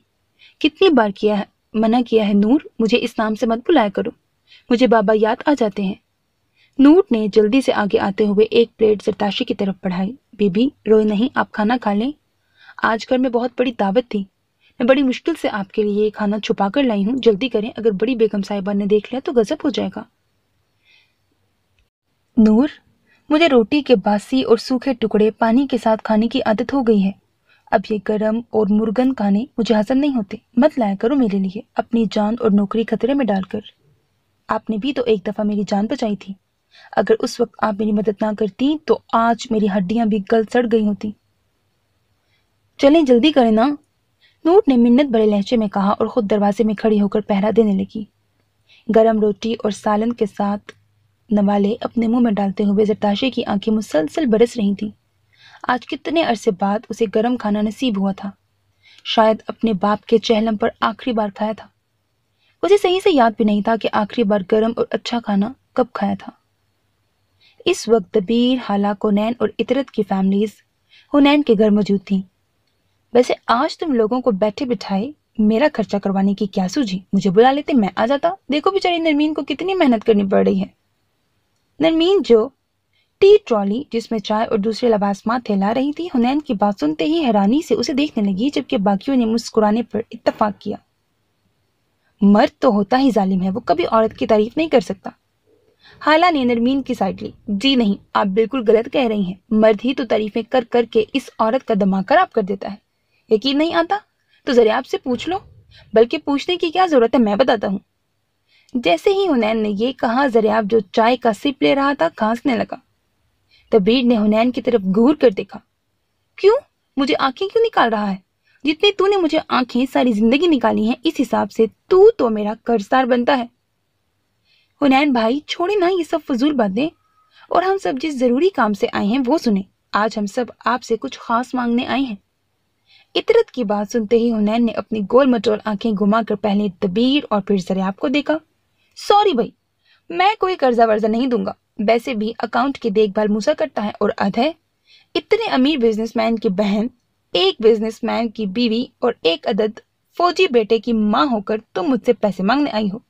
कितनी बार किया है मना किया है नूर मुझे इस नाम से मत बुलाया करो मुझे बाबा याद आ जाते हैं नूर ने जल्दी से आगे आते हुए एक प्लेट जरताशी की तरफ बढ़ाई बीबी रोए नहीं आप खाना खा लें आज घर में बहुत बड़ी दावत थी मैं बड़ी मुश्किल से आपके लिए ये खाना छुपा कर लाई हूँ जल्दी करें अगर बड़ी बेगम साहिबा ने देख लिया तो गजब हो जाएगा नूर मुझे रोटी के बासी और सूखे टुकड़े पानी के साथ खाने की आदत हो गई है अब ये गरम और मुर्गन खाने मुझे हजम नहीं होते मत लाया करो मेरे लिए अपनी जान और नौकरी खतरे में डालकर आपने भी तो एक दफ़ा मेरी जान बचाई थी अगर उस वक्त आप मेरी मदद ना करती तो आज मेरी हड्डियां भी गल सड़ गई होती चलें जल्दी करें ना नूट ने मिन्नत बड़े लहजे में कहा और खुद दरवाजे में खड़ी होकर पहरा देने लगी गरम रोटी और सालन के साथ नवाले अपने मुंह में डालते हुए जरताशी की आंखें मुसलसल बरस रही थीं आज कितने अरसे बाद उसे गर्म खाना नसीब हुआ था शायद अपने बाप के चहलम पर आखिरी बार खाया था उसे सही से याद भी नहीं था कि आखिरी बार गर्म और अच्छा खाना कब खाया था इस वक्त दबीर हाला नैन और इतरत की फैमिलीज हुनैन के घर मौजूद थीं वैसे आज तुम लोगों को बैठे बिठाए मेरा खर्चा करवाने की क्या सूझी मुझे बुला लेते मैं आ जाता देखो बेचारी नरमीन को कितनी मेहनत करनी पड़ रही है नरमीन जो टी ट्रॉली जिसमें चाय और दूसरे थे ला रही थी हुनैन की बात सुनते ही हैरानी से उसे देखने लगी जबकि बाकियों ने मुस्कुराने पर इतफाक किया मर्द तो होता ही जालिम है वो कभी औरत की तारीफ नहीं कर सकता हाला ने नरमीन की साइड ली जी नहीं आप बिल्कुल गलत कह रही हैं मर्द ही तो तारीफें कर करके इस औरत का दमाका आप कर देता है यकीन नहीं आता तो जरा से पूछ लो बल्कि पूछने की क्या ज़रूरत है मैं बताता हूँ जैसे ही हुनैन ने ये कहा जरियाब जो चाय का सिप ले रहा था खांसने लगा तबीर ने हुनैन की तरफ घूर कर देखा क्यों मुझे आंखें क्यों निकाल रहा है जितनी तूने मुझे आंखें सारी जिंदगी निकाली हैं इस हिसाब से तू तो मेरा कर्जदार बनता है हुनैन भाई छोड़े ना ये सब फजूल बातें और हम सब जिस ज़रूरी काम से आए हैं वो सुने आज हम सब आपसे कुछ खास मांगने आए हैं इतरत की बात सुनते ही हुनैन ने अपनी गोल मटोल आंखें घुमाकर पहले दबीर और फिर जरियाब को देखा सॉरी भाई मैं कोई कर्जा वर्जा नहीं दूंगा वैसे भी अकाउंट की देखभाल मूसा करता है और है इतने अमीर बिजनेसमैन की बहन एक बिजनेसमैन की बीवी और एक अदद फौजी बेटे की माँ होकर तुम मुझसे पैसे मांगने आई हो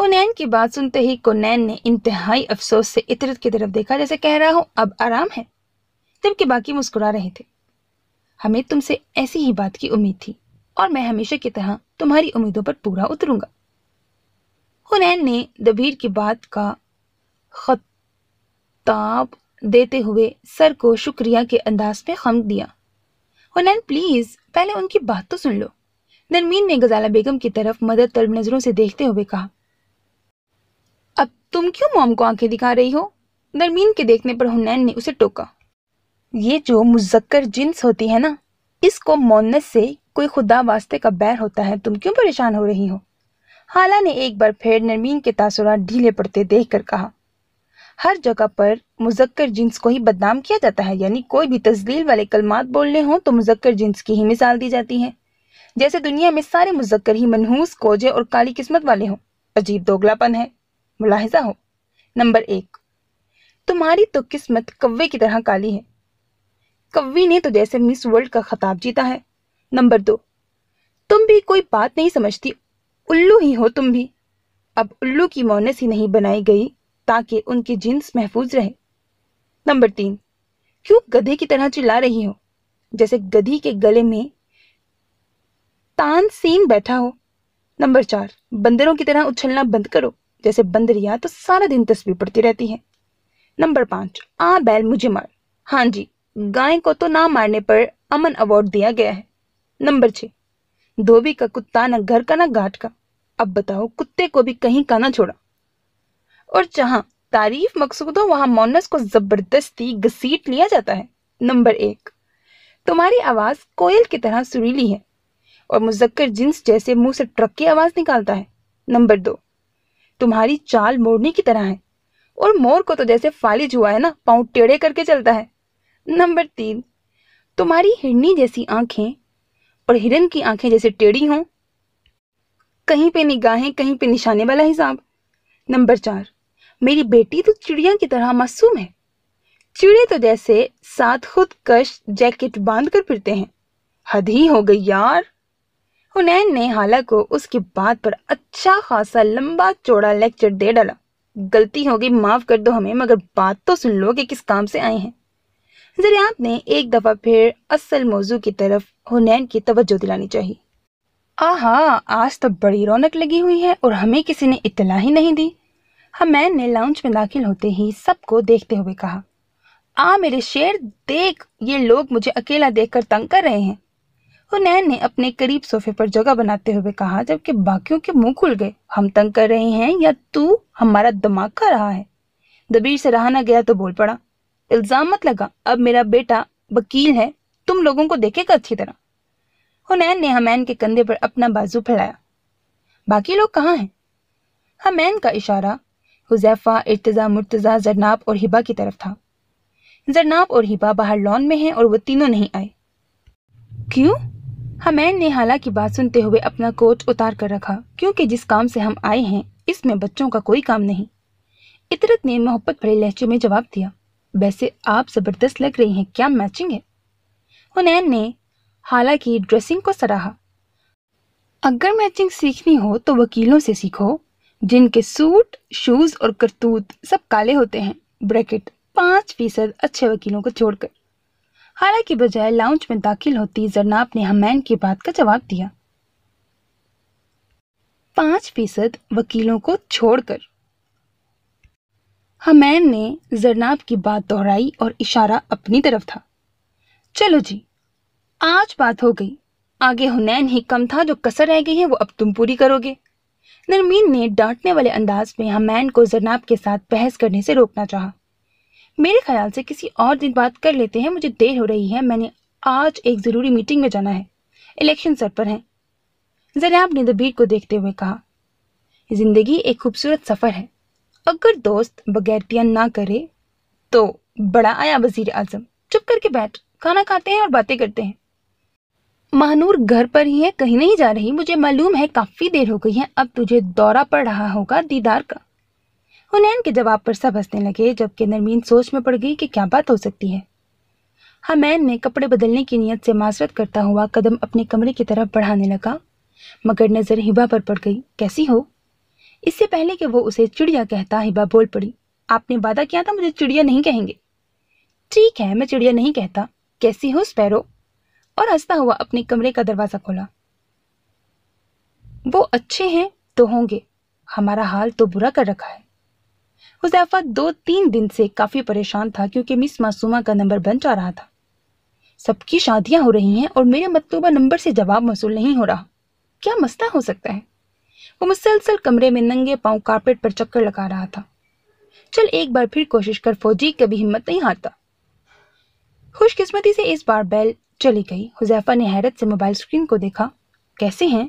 हुनैन की बात सुनते ही कुनैन ने इंतहाई अफसोस से इतरत की तरफ देखा जैसे कह रहा हूँ अब आराम है जबकि बाकी मुस्कुरा रहे थे हमें तुमसे ऐसी ही बात की उम्मीद थी और मैं हमेशा की तरह तुम्हारी उम्मीदों पर पूरा उतरूंगा हुनैन ने दबीर की बात का खताब देते हुए सर को शुक्रिया के अंदाज में खम दिया हुनैन प्लीज़ पहले उनकी बात तो सुन लो नरमीन ने गजाला बेगम की तरफ मदद तलब नज़रों से देखते हुए कहा अब तुम क्यों मोम को आंखें दिखा रही हो नरमीन के देखने पर हुनैन ने उसे टोका ये जो मुजक्कर जिन्स होती है ना इसको मोनस से कोई खुदा वास्ते का बैर होता है तुम क्यों परेशान हो रही हो हाला ने एक बार फिर नरमीन के तासुर ढीले पड़ते देख कर कहा हर जगह पर मुजक्कर जिन्स को ही बदनाम किया जाता है यानी कोई भी तजलील वाले कलमात बोलने हों तो मुजक्कर जिन्स की ही मिसाल दी जाती है जैसे दुनिया में सारे मुजक्कर ही मनहूस कोजे और काली किस्मत वाले हों अजीब दोगलापन है मुलाहिजा हो नंबर एक तुम्हारी तो किस्मत कव्वे की तरह काली है कवी ने तो जैसे मिस वर्ल्ड का खिताब जीता है नंबर दो तुम भी कोई बात नहीं समझती उल्लू ही हो तुम भी अब उल्लू की मोनस ही नहीं बनाई गई ताकि उनकी जींस महफूज रहे नंबर तीन क्यों गधे की तरह चिल्ला रही हो जैसे गधी के गले में तान सीन बैठा हो नंबर चार बंदरों की तरह उछलना बंद करो जैसे बंदरिया तो सारा दिन तस्वीर पड़ती रहती है नंबर पांच आ बैल मुझे मार हां जी गाय को तो ना मारने पर अमन अवार्ड दिया गया है नंबर छः धोबी का कुत्ता ना घर का ना घाट का अब बताओ कुत्ते को भी कहीं का ना छोड़ा और जहां तारीफ मकसूद हो वहां मोनस को जबरदस्ती घसीट लिया जाता है नंबर एक तुम्हारी आवाज़ कोयल की तरह सुरीली है और मुजक्कर जिन्स जैसे मुंह से ट्रक की आवाज़ निकालता है नंबर दो तुम्हारी चाल मोड़ने की तरह है और मोर को तो जैसे फालिज हुआ है ना पाँव टेढ़े करके चलता है नंबर तीन तुम्हारी हिरनी जैसी आंखें और हिरन की आंखें जैसे टेढ़ी हों कहीं पे निगाहें कहीं पे निशाने वाला हिसाब नंबर चार मेरी बेटी तो चिड़िया की तरह मासूम है चिड़े तो जैसे साथ खुद कश जैकेट बांध कर फिरते हैं हद ही हो गई यार हुनैन ने हाला को उसकी बात पर अच्छा खासा लंबा चौड़ा लेक्चर दे डाला गलती हो गई माफ कर दो हमें मगर बात तो सुन लो कि किस काम से आए हैं जरियात ने एक दफ़ा फिर असल मौजू की तरफ हुनैन की तवज्जो दिलानी चाहिए आहा आज तो बड़ी रौनक लगी हुई है और हमें किसी ने इतला ही नहीं दी हमैन ने लाउंज में दाखिल होते ही सबको देखते हुए कहा आ मेरे शेर देख ये लोग मुझे अकेला देखकर तंग कर रहे हैं हुनैन ने अपने करीब सोफे पर जगह बनाते हुए कहा जबकि बाकियों के मुंह खुल गए हम तंग कर रहे हैं या तू हमारा दिमाग खा रहा है दबीर से रहा ना गया तो बोल पड़ा इल्जाम मत लगा अब मेरा बेटा वकील है तुम लोगों को देखेगा अच्छी तरह हुनैन ने हमैन के कंधे पर अपना बाजू फैलाया बाकी लोग कहाँ हैं हमैन का इशारा हुजैफा इर्तजा मुर्तजा जरनाब और हिबा की तरफ था जरनाब और हिबा बाहर लॉन में हैं और वो तीनों नहीं आए क्यों हमैन ने हाला की बात सुनते हुए अपना कोट उतार कर रखा क्योंकि जिस काम से हम आए हैं इसमें बच्चों का कोई काम नहीं इतरत ने मोहब्बत भरे लहजे में जवाब दिया वैसे आप जबरदस्त लग रही हैं क्या मैचिंग है हुनैन ने हालांकि ड्रेसिंग को सराहा अगर मैचिंग सीखनी हो तो वकीलों से सीखो जिनके सूट शूज और करतूत सब काले होते हैं ब्रैकेट पाँच फीसद अच्छे वकीलों को छोड़कर हालांकि बजाय लाउंज में दाखिल होती जरनाब ने हमैन की बात का जवाब दिया पांच फीसद वकीलों को छोड़कर हमैन ने जरनाब की बात दोहराई और इशारा अपनी तरफ था चलो जी आज बात हो गई आगे हुनैन ही कम था जो कसर रह गई है वो अब तुम पूरी करोगे नरमीन ने डांटने वाले अंदाज में हमैन को जरनाब के साथ बहस करने से रोकना चाहा मेरे ख्याल से किसी और दिन बात कर लेते हैं मुझे देर हो रही है मैंने आज एक ज़रूरी मीटिंग में जाना है इलेक्शन सर पर है जरनाब ने दबीर को देखते हुए कहा ज़िंदगी एक खूबसूरत सफ़र है अगर दोस्त बगैर पियन ना करे तो बड़ा आया वजीर आजम चुप करके बैठ खाना खाते हैं और बातें करते हैं महानूर घर पर ही है कहीं नहीं जा रही मुझे मालूम है काफ़ी देर हो गई है अब तुझे दौरा पड़ रहा होगा दीदार का हुनैन के जवाब पर सब हंसने लगे जबकि नरमीन सोच में पड़ गई कि क्या बात हो सकती है हमैन ने कपड़े बदलने की नीयत से माजरत करता हुआ कदम अपने कमरे की तरफ बढ़ाने लगा मगर नज़र हिबा पर पड़ गई कैसी हो इससे पहले कि वो उसे चिड़िया कहता हिबा बोल पड़ी आपने वादा किया था मुझे चिड़िया नहीं कहेंगे ठीक है मैं चिड़िया नहीं कहता कैसी हो स्पैरो और हंसता हुआ अपने कमरे का दरवाज़ा खोला वो अच्छे हैं तो होंगे हमारा हाल तो बुरा कर रखा है हुजैफा दो तीन दिन से काफ़ी परेशान था क्योंकि मिस मासूमा का नंबर बन जा रहा था सबकी शादियां हो रही हैं और मेरे मतलूबा नंबर से जवाब मसूल नहीं हो रहा क्या मस्ता हो सकता है वो मुसलसल कमरे में नंगे पांव कारपेट पर चक्कर लगा रहा था चल एक बार फिर कोशिश कर फौजी कभी हिम्मत नहीं हारता खुशकिस्मती से इस बार बैल चली गई हुजैफा ने हैरत से मोबाइल स्क्रीन को देखा कैसे हैं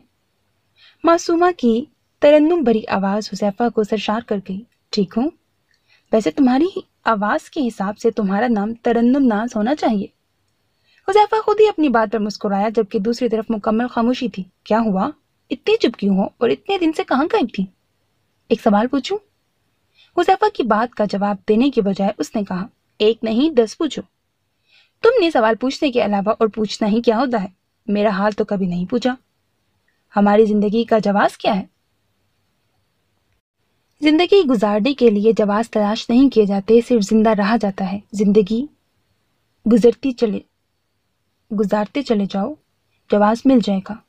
मासूमा की तरन्नुम भरी आवाज़ हुजैफा को सरशार कर गई ठीक हूँ वैसे तुम्हारी आवाज़ के हिसाब से तुम्हारा नाम तरन्नुम नाज होना चाहिए हुजैफा खुद ही अपनी बात पर मुस्कुराया जबकि दूसरी तरफ मुकम्मल खामोशी थी क्या हुआ इतनी चुप क्यों हो और इतने दिन से कहाँ गायब थी एक सवाल पूछूं? हुजैफा की बात का जवाब देने के बजाय उसने कहा एक नहीं दस पूछो तुमने सवाल पूछने के अलावा और पूछना ही क्या होता है मेरा हाल तो कभी नहीं पूछा हमारी जिंदगी का जवाब क्या है जिंदगी गुजारने के लिए जवाब तलाश नहीं किए जाते सिर्फ जिंदा रहा जाता है जिंदगी गुजरती चले गुजारते चले जाओ जवाब मिल जाएगा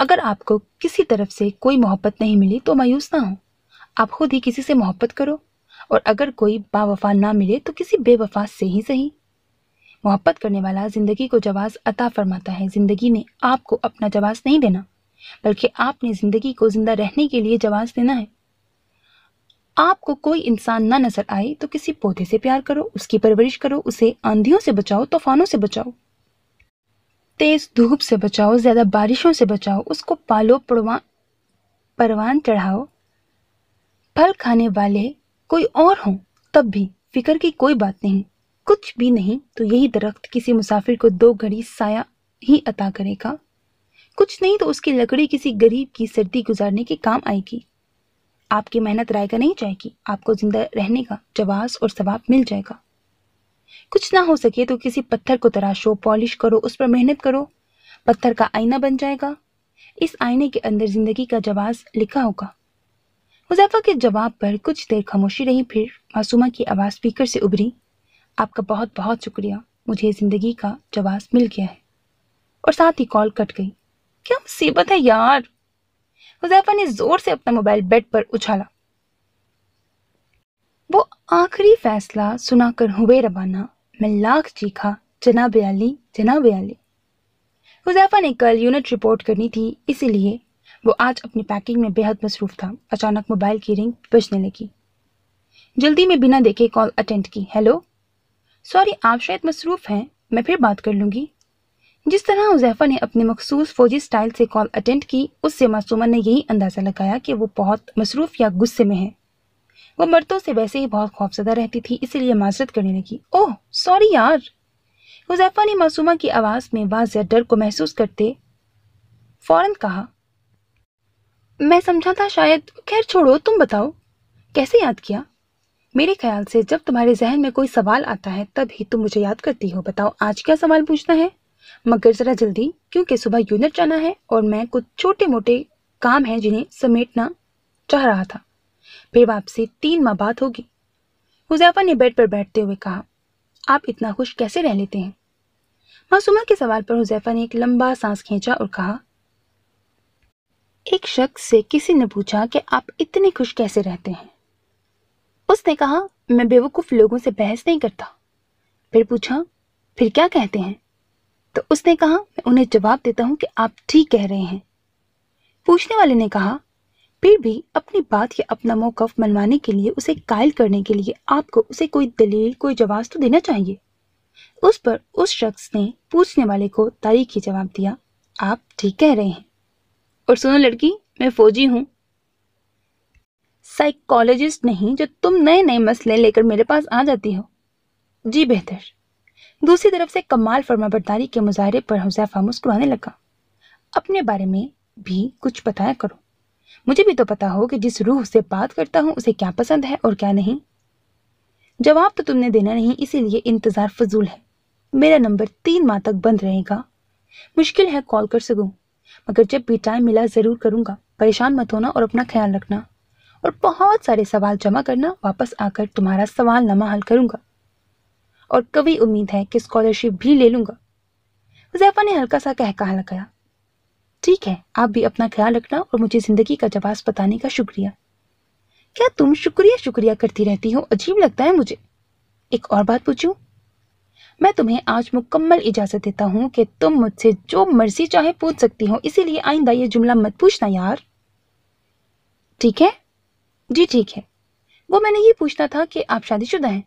अगर आपको किसी तरफ से कोई मोहब्बत नहीं मिली तो मायूस ना हो आप खुद ही किसी से मोहब्बत करो और अगर कोई बावफा ना मिले तो किसी बेवफा से ही सही मोहब्बत करने वाला ज़िंदगी को जवाब अता फरमाता है ज़िंदगी ने आपको अपना जवाब नहीं देना बल्कि आपने ज़िंदगी को ज़िंदा रहने के लिए जवाब देना है आपको कोई इंसान ना नज़र आए तो किसी पौधे से प्यार करो उसकी परवरिश करो उसे आंधियों से बचाओ तूफानों से बचाओ तेज़ धूप से बचाओ ज़्यादा बारिशों से बचाओ उसको पालो पड़वा परवान चढ़ाओ फल खाने वाले कोई और हों तब भी फिक्र की कोई बात नहीं कुछ भी नहीं तो यही दरख्त किसी मुसाफिर को दो घड़ी साया ही अता करेगा कुछ नहीं तो उसकी लकड़ी किसी गरीब की सर्दी गुजारने के काम आएगी आपकी मेहनत रायगा नहीं जाएगी आपको जिंदा रहने का जवाब और सवाब मिल जाएगा कुछ ना हो सके तो किसी पत्थर को तराशो पॉलिश करो उस पर मेहनत करो पत्थर का आईना बन जाएगा इस आईने के अंदर जिंदगी का जवाब लिखा होगा मुजफ्फर के जवाब पर कुछ देर खामोशी रही फिर मासूमा की आवाज़ स्पीकर से उभरी आपका बहुत बहुत शुक्रिया मुझे ज़िंदगी का जवाब मिल गया है और साथ ही कॉल कट गई क्या मुसीबत है यार मुजफ्फर ने ज़ोर से अपना मोबाइल बेड पर उछाला वो आखिरी फैसला सुनाकर हुए रवाना मैं लाख चीखा जना बयाली जना बयाली हुजैफा ने कल यूनिट रिपोर्ट करनी थी इसीलिए वो आज अपनी पैकिंग में बेहद मसरूफ था अचानक मोबाइल की रिंग बजने लगी जल्दी में बिना देखे कॉल अटेंड की हेलो सॉरी आप शायद मसरूफ़ हैं मैं फिर बात कर लूँगी जिस तरह उजैफा ने अपने मखसूस फौजी स्टाइल से कॉल अटेंड की उससे मासूमा ने यही अंदाज़ा लगाया कि वो बहुत मसरूफ़ या गुस्से में है वह मर्दों से वैसे ही बहुत खौफजदा रहती थी इसीलिए माजरत करने लगी ओह सॉरी यार हुजैफा ने मासूमा की आवाज़ में वाज डर को महसूस करते फौरन कहा मैं समझा था शायद खैर छोड़ो तुम बताओ कैसे याद किया मेरे ख्याल से जब तुम्हारे जहन में कोई सवाल आता है तब ही तुम मुझे याद करती हो बताओ आज क्या सवाल पूछना है मगर ज़रा जल्दी क्योंकि सुबह यूनिट जाना है और मैं कुछ छोटे मोटे काम हैं जिन्हें समेटना चाह रहा था फिर वापसी तीन माह बाद होगी हुजैफा ने बेड पर बैठते हुए कहा आप इतना खुश कैसे रह लेते हैं मासूमा के सवाल पर हुजैफा ने एक लंबा सांस खींचा और कहा एक शख्स से किसी ने पूछा कि आप इतने खुश कैसे रहते हैं उसने कहा मैं बेवकूफ़ लोगों से बहस नहीं करता फिर पूछा फिर क्या कहते हैं तो उसने कहा मैं उन्हें जवाब देता हूं कि आप ठीक कह रहे हैं पूछने वाले ने कहा फिर भी अपनी बात या अपना मौकफ मनवाने के लिए उसे कायल करने के लिए आपको उसे कोई दलील कोई जवाब तो देना चाहिए उस पर उस शख्स ने पूछने वाले को तारीखी जवाब दिया आप ठीक कह रहे हैं और सुनो लड़की मैं फौजी हूँ साइकोलॉजिस्ट नहीं जो तुम नए नए मसले लेकर मेरे पास आ जाती हो जी बेहतर दूसरी तरफ से कमाल फर्मा बरदारी के मुजाहरे पर हुजैफा मुस्कुराने लगा अपने बारे में भी कुछ बताया करो मुझे भी तो पता हो कि जिस रूह से बात करता हूँ उसे क्या पसंद है और क्या नहीं जवाब तो तुमने देना नहीं इसीलिए इंतजार फजूल है मेरा नंबर तीन माह तक बंद रहेगा मुश्किल है कॉल कर सकूं मगर जब भी टाइम मिला जरूर करूंगा परेशान मत होना और अपना ख्याल रखना और बहुत सारे सवाल जमा करना वापस आकर तुम्हारा सवाल नमा हल करूंगा और कभी उम्मीद है कि स्कॉलरशिप भी ले लूंगा जैफा ने हल्का सा कह कहा लगाया ठीक है आप भी अपना ख्याल रखना और मुझे ज़िंदगी का जवाब बताने का शुक्रिया क्या तुम शुक्रिया शुक्रिया करती रहती हो अजीब लगता है मुझे एक और बात पूछूं मैं तुम्हें आज मुकम्मल इजाज़त देता हूँ कि तुम मुझसे जो मर्जी चाहे पूछ सकती हो इसीलिए आइंदा ये जुमला मत पूछना यार ठीक है जी ठीक है वो मैंने ये पूछना था कि आप शादीशुदा हैं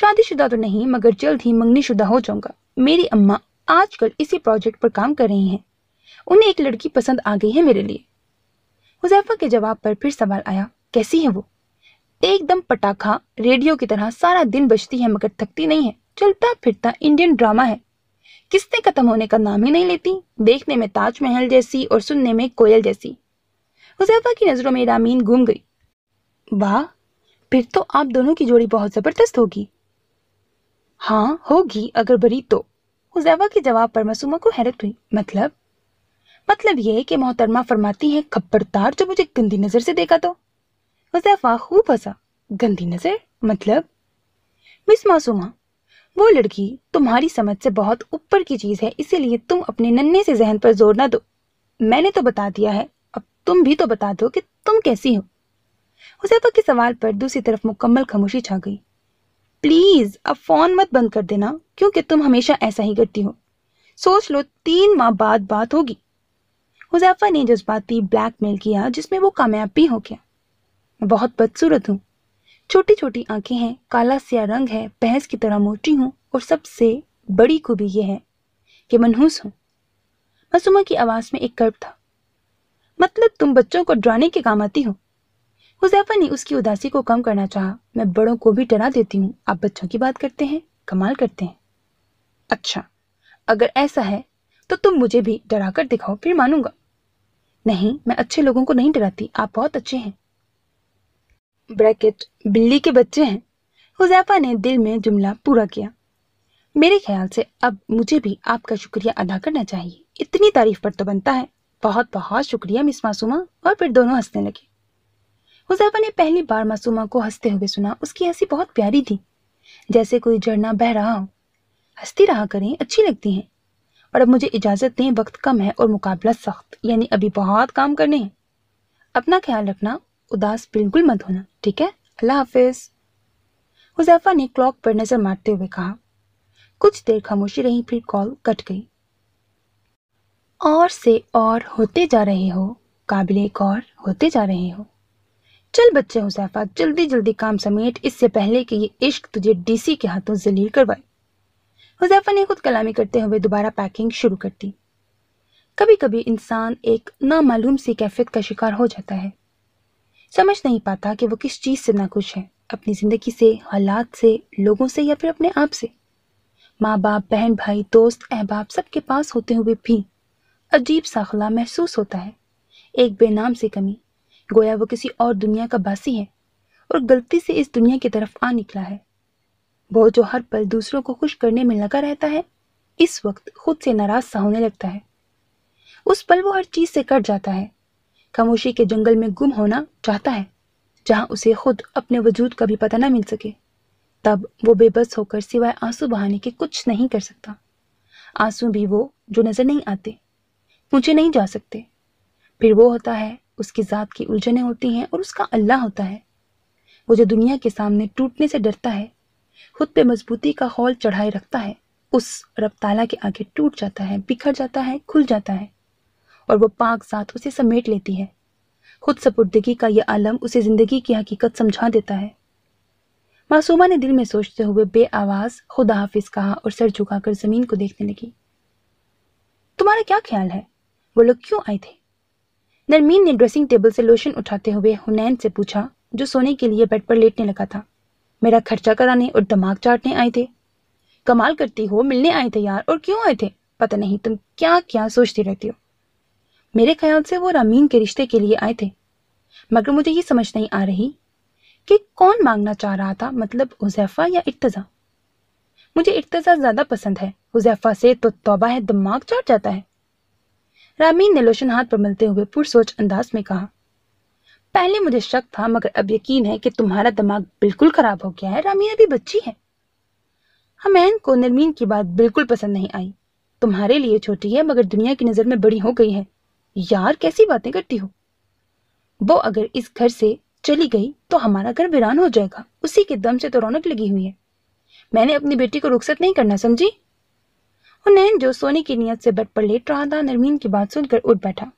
शादीशुदा तो नहीं मगर जल्द ही मंगनीशुदा हो जाऊंगा मेरी अम्मा आजकल इसी प्रोजेक्ट पर काम कर रही हैं उन्हें एक लड़की पसंद आ गई है मेरे लिए हुजैफा के जवाब पर फिर सवाल आया कैसी है वो एकदम पटाखा रेडियो की तरह सारा दिन बजती है मगर थकती नहीं है चलता फिरता इंडियन ड्रामा है किसने खत्म होने का नाम ही नहीं लेती देखने में ताजमहल जैसी और सुनने में कोयल जैसी हुजैफा की नजरों में रामीन घूम गई वाह फिर तो आप दोनों की जोड़ी बहुत जबरदस्त होगी हाँ होगी अगर बरी तो हुजैफा के जवाब पर मसूमा को हैरत हुई मतलब मतलब यह है कि मोहतरमा फरमाती है खबरदार जो मुझे गंदी नजर से देखा तो मुजैफा खूब हंसा गंदी नजर मतलब मिस मासूमा वो लड़की तुम्हारी समझ से बहुत ऊपर की चीज है इसीलिए तुम अपने नन्हे से जहन पर जोर ना दो मैंने तो बता दिया है अब तुम भी तो बता दो कि तुम कैसी हो मुजैफा के सवाल पर दूसरी तरफ मुकम्मल खामोशी छा गई प्लीज अब फोन मत बंद कर देना क्योंकि तुम हमेशा ऐसा ही करती हो सोच लो तीन माह बाद बात होगी मुजफ्फर ने जज्बाती ब्लैकमेल किया जिसमें वो कामयाब भी हो गया मैं बहुत बदसूरत हूँ छोटी छोटी आंखें हैं काला सिया रंग है भैंस की तरह मोटी हूँ और सबसे बड़ी खूबी यह है कि मनहूस हूँ मसूमा की आवाज़ में एक कर्ब था मतलब तुम बच्चों को डराने के काम आती हो हुफा ने उसकी उदासी को कम करना चाहा मैं बड़ों को भी डरा देती हूँ आप बच्चों की बात करते हैं कमाल करते हैं अच्छा अगर ऐसा है तो तुम मुझे भी डरा कर दिखाओ फिर मानूंगा नहीं मैं अच्छे लोगों को नहीं डराती आप बहुत अच्छे हैं ब्रैकेट बिल्ली के बच्चे हैं हुजैफा ने दिल में जुमला पूरा किया मेरे ख्याल से अब मुझे भी आपका शुक्रिया अदा करना चाहिए इतनी तारीफ पर तो बनता है बहुत बहुत शुक्रिया मिस मासूमा और फिर दोनों हंसने लगे हुजैफा ने पहली बार मासूमा को हंसते हुए सुना उसकी हंसी बहुत प्यारी थी जैसे कोई झरना बह रहा हो हंसती रहा करें अच्छी लगती हैं और अब मुझे इजाज़त दें वक्त कम है और मुकाबला सख्त यानी अभी बहुत काम करने हैं अपना ख्याल रखना उदास बिल्कुल मत होना ठीक है अल्लाह हाफिज हुजैफा ने क्लॉक पर नज़र मारते हुए कहा कुछ देर खामोशी रही फिर कॉल कट गई और से और होते जा रहे हो काबिल एक और होते जा रहे हो चल बच्चे हुसैफा जल्दी जल्दी काम समेट इससे पहले कि ये इश्क तुझे डीसी के हाथों जलील करवाए हुजैफा ने खुद कलामी करते हुए दोबारा पैकिंग शुरू कर दी कभी कभी इंसान एक नामालूम सी कैफियत का शिकार हो जाता है समझ नहीं पाता कि वो किस चीज़ से ना खुश है अपनी ज़िंदगी से हालात से लोगों से या फिर अपने आप से माँ बाप बहन भाई दोस्त अहबाब सबके पास होते हुए भी अजीब साखला महसूस होता है एक बेनाम सी कमी गोया वो किसी और दुनिया का बासी है और गलती से इस दुनिया की तरफ आ निकला है वो जो हर पल दूसरों को खुश करने में लगा रहता है इस वक्त खुद से नाराज सा होने लगता है उस पल वो हर चीज से कट जाता है खामोशी के जंगल में गुम होना चाहता है जहां उसे खुद अपने वजूद का भी पता ना मिल सके तब वो बेबस होकर सिवाय आंसू बहाने के कुछ नहीं कर सकता आंसू भी वो जो नजर नहीं आते पूछे नहीं जा सकते फिर वो होता है उसकी ज़ात की उलझने होती हैं और उसका अल्लाह होता है वो जो दुनिया के सामने टूटने से डरता है खुद पे मजबूती का हौल चढ़ाए रखता है उस रब ताला के आगे टूट जाता है बिखर जाता है खुल जाता है और वो पाक साथ उसे समेट लेती है खुद सपुर्दगी का यह आलम उसे ज़िंदगी की हकीकत समझा देता है मासूमा ने दिल में सोचते हुए बे आवाज़ खुदा हाफिज कहा और सर झुकाकर ज़मीन को देखने लगी तुम्हारा क्या ख्याल है वो लोग क्यों आए थे नरमीन ने ड्रेसिंग टेबल से लोशन उठाते हुए हुनैन से पूछा जो सोने के लिए बेड पर लेटने लगा था मेरा खर्चा कराने और दिमाग चाटने आए थे कमाल करती हो मिलने आए थे यार और क्यों आए थे पता नहीं तुम क्या क्या सोचती रहती हो मेरे ख्याल से वो रामीन के रिश्ते के लिए आए थे मगर मुझे ये समझ नहीं आ रही कि कौन मांगना चाह रहा था मतलब हुजैफा या इर्तज़ा मुझे इर्तज़ा ज़्यादा पसंद है हुजैफा से तो तौबा है दिमाग चाट जाता है रामीन ने लोशन हाथ पर मलते हुए पुरसोच अंदाज में कहा पहले मुझे शक था मगर अब यकीन है कि तुम्हारा दिमाग बिल्कुल खराब हो गया है रामीना भी बच्ची है हमैन को नरमीन की बात बिल्कुल पसंद नहीं आई तुम्हारे लिए छोटी है मगर दुनिया की नज़र में बड़ी हो गई है यार कैसी बातें करती हो वो अगर इस घर से चली गई तो हमारा घर वीरान हो जाएगा उसी के दम से तो रौनक लगी हुई है मैंने अपनी बेटी को रुखसत नहीं करना समझी हुनैन जो सोने की नीयत से बट पर लेट रहा था नरमीन की बात सुनकर उठ बैठा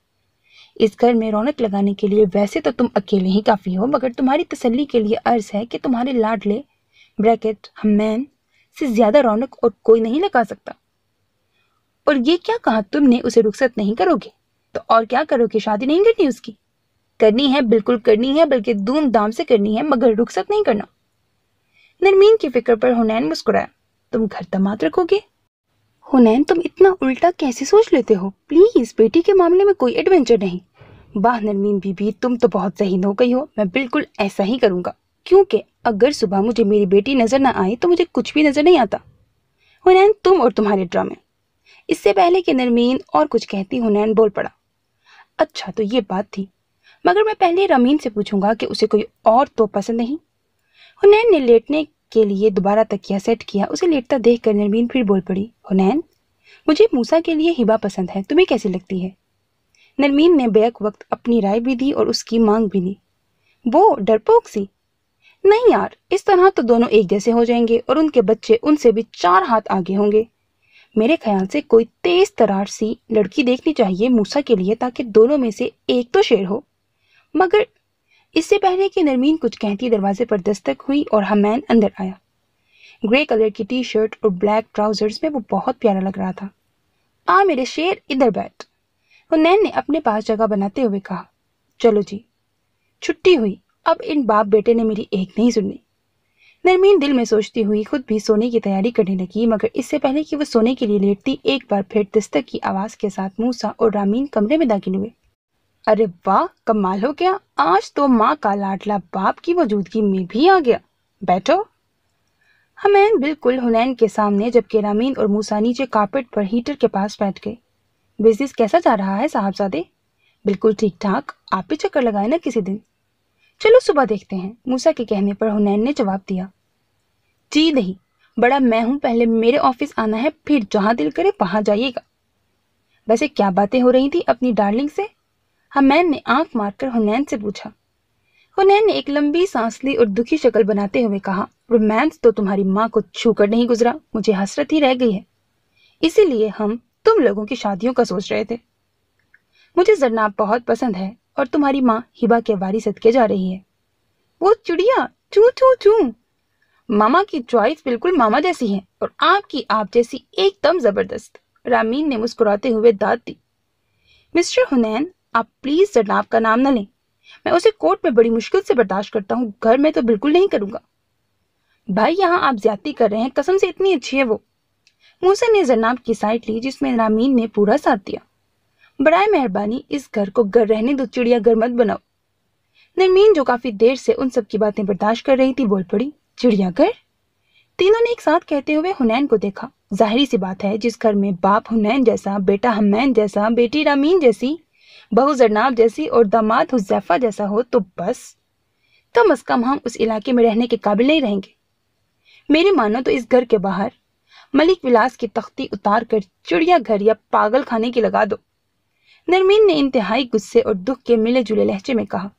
इस घर में रौनक लगाने के लिए वैसे तो तुम अकेले ही काफ़ी हो मगर तुम्हारी तसल्ली के लिए अर्ज है कि तुम्हारे लाडले ब्रैकेट हमैन से ज़्यादा रौनक और कोई नहीं लगा सकता और ये क्या कहा तुमने उसे रुखसत नहीं करोगे तो और क्या करोगे शादी नहीं करनी उसकी करनी है बिल्कुल करनी है बल्कि धूमधाम से करनी है मगर रुखसत नहीं करना नरमीन की फिक्र पर हुनैन मुस्कुराया तुम घर तमाद रखोगे हुनैन तुम इतना उल्टा कैसे सोच लेते हो प्लीज़ बेटी के मामले में कोई एडवेंचर नहीं बाह नरमीन बीबी तुम तो बहुत जहीन हो गई हो मैं बिल्कुल ऐसा ही करूँगा क्योंकि अगर सुबह मुझे मेरी बेटी नज़र ना आए तो मुझे कुछ भी नज़र नहीं आता हुनैन तुम और तुम्हारे ड्रामे इससे पहले कि नरमीन और कुछ कहती हुनैन बोल पड़ा अच्छा तो ये बात थी मगर मैं पहले रमीन से पूछूंगा कि उसे कोई और तो पसंद नहीं हुनैन ने लेटने के लिए दोबारा तकिया सेट किया उसे लेटता देख कर नरमीन फिर बोल पड़ी हुनैन मुझे मूसा के लिए हिबा पसंद है तुम्हें कैसी लगती है नरमीन ने बेक वक्त अपनी राय भी दी और उसकी मांग भी ली वो डरपोक सी नहीं यार इस तरह तो दोनों एक जैसे हो जाएंगे और उनके बच्चे उनसे भी चार हाथ आगे होंगे मेरे ख्याल से कोई तेज तरार सी लड़की देखनी चाहिए मूसा के लिए ताकि दोनों में से एक तो शेर हो मगर इससे पहले कि नरमीन कुछ कहती दरवाजे पर दस्तक हुई और हमैन अंदर आया ग्रे कलर की टी शर्ट और ब्लैक ट्राउजर्स में वो बहुत प्यारा लग रहा था आ मेरे शेर इधर बैठ हुनैन तो ने अपने पास जगह बनाते हुए कहा चलो जी छुट्टी हुई अब इन बाप बेटे ने मेरी एक नहीं सुनी नरमीन दिल में सोचती हुई खुद भी सोने की तैयारी करने लगी मगर इससे पहले कि वो सोने के लिए लेटती एक बार फिर दस्तक की आवाज़ के साथ मूसा और रामीन कमरे में दाखिल हुए अरे वाह कमाल हो गया आज तो माँ का लाडला बाप की मौजूदगी में भी आ गया बैठो हमैन बिल्कुल हुनैन के सामने जबकि रामीन और मूसा नीचे कारपेट पर हीटर के पास बैठ गए बिजनेस कैसा जा रहा है साहबजादे बिल्कुल ठीक ठाक आप भी चक्कर लगाए ना किसी दिन चलो सुबह देखते हैं मूसा के कहने पर हुनैन ने जवाब दिया जी नहीं बड़ा मैं हूं पहले मेरे ऑफिस आना है फिर जहाँ दिल करे वहां जाइएगा वैसे क्या बातें हो रही थी अपनी डार्लिंग से हमैन हाँ, ने आंख मारकर हुनैन से पूछा हुनैन ने एक लंबी सांस ली और दुखी शक्ल बनाते हुए कहा रोमांस तो तुम्हारी माँ को छूकर नहीं गुजरा मुझे हसरत ही रह गई है इसीलिए हम तुम लोगों की शादियों का सोच रहे थे मुझे जरनाब बहुत पसंद है और तुम्हारी माँ हिबा के वारी सदके जा रही है वो चुड़िया चू चू चू मामा की चॉइस बिल्कुल मामा जैसी है और आपकी आप जैसी एकदम जबरदस्त रामीन ने मुस्कुराते हुए दाद दी मिस्टर हुनैन आप प्लीज जनाब का नाम ना लें मैं उसे कोर्ट में बड़ी मुश्किल से बर्दाश्त करता हूँ घर में तो बिल्कुल नहीं करूंगा भाई यहाँ आप ज्यादा कर रहे हैं कसम से इतनी अच्छी है वो मूसा ने जनाब की साइड ली जिसमें रामीन ने पूरा साथ दिया बरए मेहरबानी इस घर को घर रहने दो चिड़िया घर मत बनाओ नरमीन जो काफी देर से उन सब की बातें बर्दाश्त कर रही थी बोल पड़ी चिड़िया घर तीनों ने एक साथ कहते हुए हुनैन को देखा जाहिर सी बात है जिस घर में बाप हुनैन जैसा बेटा हमैन जैसा बेटी रामीन जैसी बहू जरनाब जैसी और दामाद हुजैफा जैसा हो तो बस कम तो अज कम हम उस इलाके में रहने के काबिल नहीं रहेंगे मेरी मानो तो इस घर के बाहर मलिक विलास की तख्ती उतार कर चिड़िया घर या पागल खाने की लगा दो नरमीन ने इंतहाई गुस्से और दुख के मिले जुले लहजे में कहा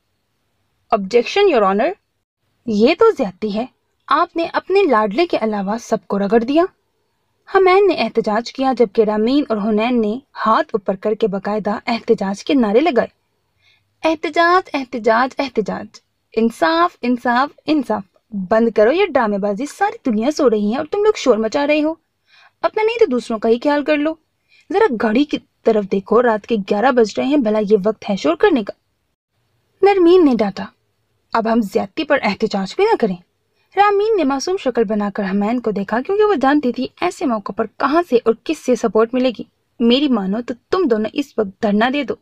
ऑब्जेक्शन योर ऑनर ये तो ज्यादा है आपने अपने लाडले के अलावा सबको रगड़ दिया हमैन ने एहतजाज किया जबकि रामीन और हुनैन ने हाथ ऊपर करके बाकायदा एहतजाज के नारे लगाए एहतजाज एहतजाज एहतजाज इंसाफ इंसाफ इंसाफ बंद करो ये ड्रामेबाजी सारी दुनिया सो रही है और तुम लोग शोर मचा रहे हो अपना नहीं तो दूसरों का ही ख्याल कर लो जरा घड़ी की तरफ देखो रात के ग्यारह बज रहे हैं भला ये वक्त है शोर करने का नरमीन ने डांटा अब हम ज्यादती पर एहतजाज भी ना करें रामीन ने मासूम शक्ल बनाकर हमैन को देखा क्योंकि वो जानती थी ऐसे मौक़ों पर कहाँ से और किस से सपोर्ट मिलेगी मेरी मानो तो तुम दोनों इस वक्त धरना दे दो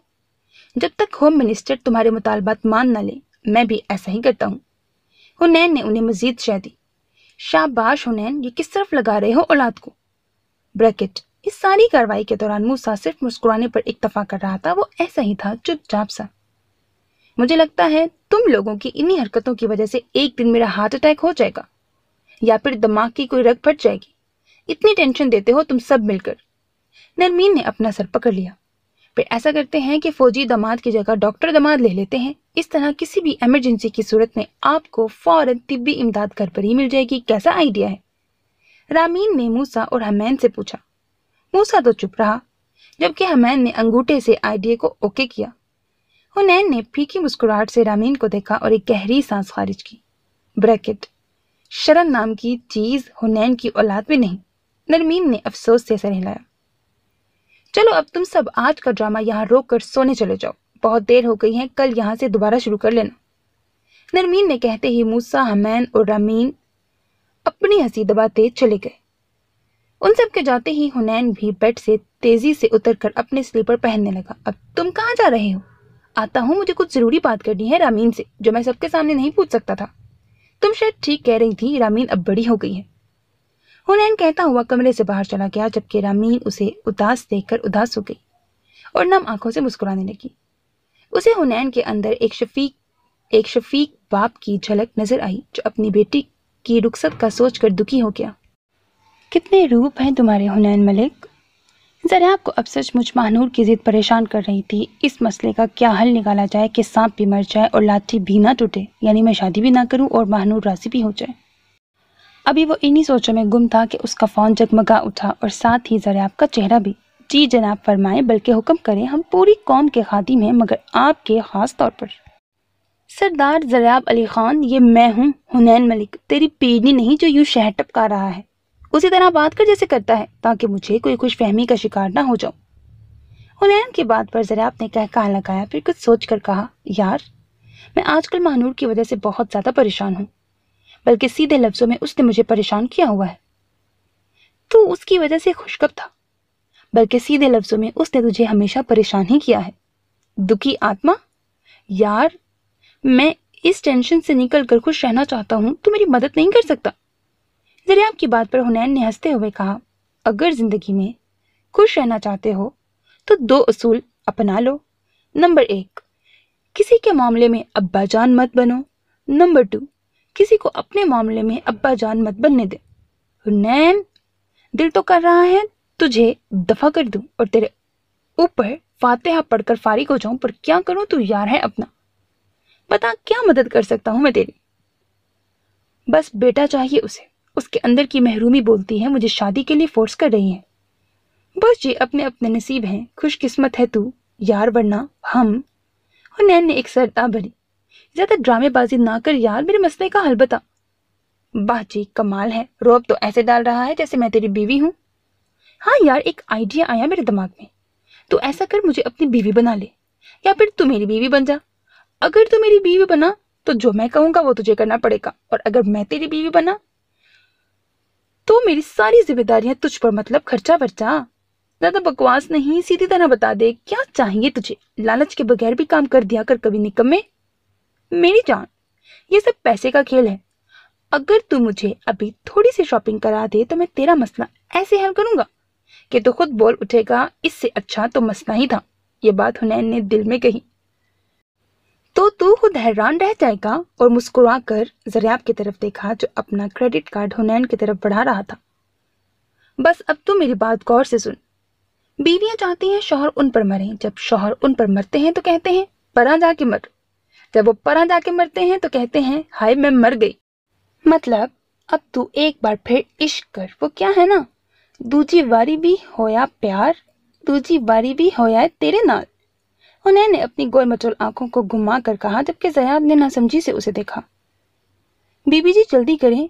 जब तक होम मिनिस्टर तुम्हारे मुतालबात मान न ले मैं भी ऐसा ही करता हूँ हुनैन ने उन्हें मजीद शह दी शाबाश हुनैन ये किस तरफ लगा रहे हो औलाद को ब्रैकेट इस सारी कार्रवाई के दौरान मूसा सिर्फ मुस्कुराने पर इक्तफा कर रहा था वो ऐसा ही था चुपचाप सा मुझे लगता है तुम लोगों की इन्हीं हरकतों की वजह से एक दिन मेरा हार्ट अटैक हो जाएगा या फिर दिमाग की कोई रग फट जाएगी इतनी टेंशन देते हो तुम सब मिलकर नरमीन ने अपना सर पकड़ लिया फिर ऐसा करते हैं कि फौजी दमाद की जगह डॉक्टर दमाद ले लेते हैं इस तरह किसी भी इमरजेंसी की सूरत में आपको फौरन तिब्बी इमदाद घर पर ही मिल जाएगी कैसा आइडिया है रामीन ने मूसा और हमैन से पूछा मूसा तो चुप रहा जबकि हमैन ने अंगूठे से आइडिया को ओके किया हुनैन ने फीकी मुस्कुराहट से रामीन को देखा और एक गहरी सांस खारिज की ब्रैकेट शरण नाम की चीज हुनैन की औलाद में नहीं नरमीन ने अफसोस से सर हिलाया चलो अब तुम सब आज का ड्रामा यहाँ रोक कर सोने चले जाओ बहुत देर हो गई है कल यहाँ से दोबारा शुरू कर लेना नरमीन ने कहते ही मूसा हमैन और रामीन अपनी हंसी दबाते चले गए उन सब के जाते ही हुनैन भी बेड से तेजी से उतरकर अपने स्लीपर पहनने लगा अब तुम कहाँ जा रहे हो आता हूँ मुझे कुछ ज़रूरी बात करनी है रामीन से जो मैं सबके सामने नहीं पूछ सकता था तुम शायद ठीक कह रही थी रामीन अब बड़ी हो गई है हुनैन कहता हुआ कमरे से बाहर चला गया जबकि रामीन उसे उदास देखकर उदास हो गई और नम आंखों से मुस्कुराने लगी उसे हुनैन के अंदर एक शफीक एक शफीक बाप की झलक नजर आई जो अपनी बेटी की रुखसत का सोचकर दुखी हो गया कितने रूप हैं तुम्हारे हुनैन मलिक जरा आपको अब सचमुच महानूर की जिद परेशान कर रही थी इस मसले का क्या हल निकाला जाए कि सांप भी मर जाए और लाठी भी ना टूटे यानी मैं शादी भी ना करूं और महानूर राजी भी हो जाए अभी वो इन्हीं सोचों में गुम था कि उसका फ़ोन जगमगा उठा और साथ ही ज़रा का चेहरा भी जी जनाब फरमाएं बल्कि हुक्म करें हम पूरी कौम के खातिम हैं मगर आपके ख़ास तौर पर सरदार जरियाब अली खान ये मैं हूँ हुनैन मलिक तेरी पेड़ी नहीं जो यूँ शहर टपका रहा है उसी तरह बात कर जैसे करता है ताकि मुझे कोई खुशफहमी का शिकार ना हो जाऊं हुनैन की बात पर जरा आपने कह कहा लगाया फिर कुछ सोच कर कहा यार मैं आजकल महानूर की वजह से बहुत ज़्यादा परेशान हूँ बल्कि सीधे लफ्ज़ों में उसने मुझे परेशान किया हुआ है तू उसकी वजह से खुशकब था बल्कि सीधे लफ्ज़ों में उसने तुझे हमेशा परेशान ही किया है दुखी आत्मा यार मैं इस टेंशन से निकल कर खुश रहना चाहता हूं तो मेरी मदद नहीं कर सकता जरियाम की बात पर हुनैन ने हंसते हुए कहा अगर जिंदगी में खुश रहना चाहते हो तो दो असूल अपना लो नंबर एक किसी के मामले में अब्बा जान मत बनो नंबर टू किसी को अपने मामले में अब्बा जान मत बनने दे हुनैन दिल तो कर रहा है तुझे दफा कर दूं और तेरे ऊपर फातिहा पढ़कर फारिग हो जाऊं पर क्या करूं तू यार है अपना बता क्या मदद कर सकता हूं मैं तेरी बस बेटा चाहिए उसे उसके अंदर की महरूमी बोलती है मुझे शादी के लिए फोर्स कर रही है बस जी अपने अपने नसीब हैं खुशकिस्मत है तू यार वरना हम और नैन ने एक सरता भरी ज्यादा ड्रामेबाजी ना कर यार मेरे मसले का हल बता वाह जी कमाल है रोब तो ऐसे डाल रहा है जैसे मैं तेरी बीवी हूँ हाँ यार एक आइडिया आया मेरे दिमाग में तो ऐसा कर मुझे अपनी बीवी बना ले या फिर तू मेरी बीवी बन जा अगर तू मेरी बीवी बना तो जो मैं कहूँगा वो तुझे करना पड़ेगा और अगर मैं तेरी बीवी बना तो मेरी सारी जिम्मेदारियां तुझ पर मतलब खर्चा बर्चा दादा बकवास नहीं सीधी तरह बता दे क्या चाहिए तुझे लालच के बगैर भी काम कर दिया कर कभी निकम्मे मेरी जान ये सब पैसे का खेल है अगर तू मुझे अभी थोड़ी सी शॉपिंग करा दे तो मैं तेरा मसला ऐसे हल करूंगा कि तू तो खुद बोल उठेगा इससे अच्छा तो मसला ही था ये बात हुनैन ने दिल में कही तो तू खुद हैरान रह जाएगा और मुस्कुरा कर जरियाब की तरफ देखा जो अपना क्रेडिट कार्ड हुनैन की तरफ बढ़ा रहा था बस अब तू मेरी बात गौर से सुन बीवियां चाहती हैं शोहर उन पर मरे जब शोहर उन पर मरते हैं तो कहते हैं परा जाके मर जब वो परा जाके मरते हैं तो कहते हैं हाय मैं मर गई मतलब अब तू एक बार फिर इश्क कर वो क्या है ना दूजी बारी भी होया प्यार दूजी बारी भी होया तेरे नाल हुनैन ने अपनी गोल मटोल आंखों को घुमा कर कहा जबकि जयाब ने नासमझी से उसे देखा बीबी जी जल्दी करें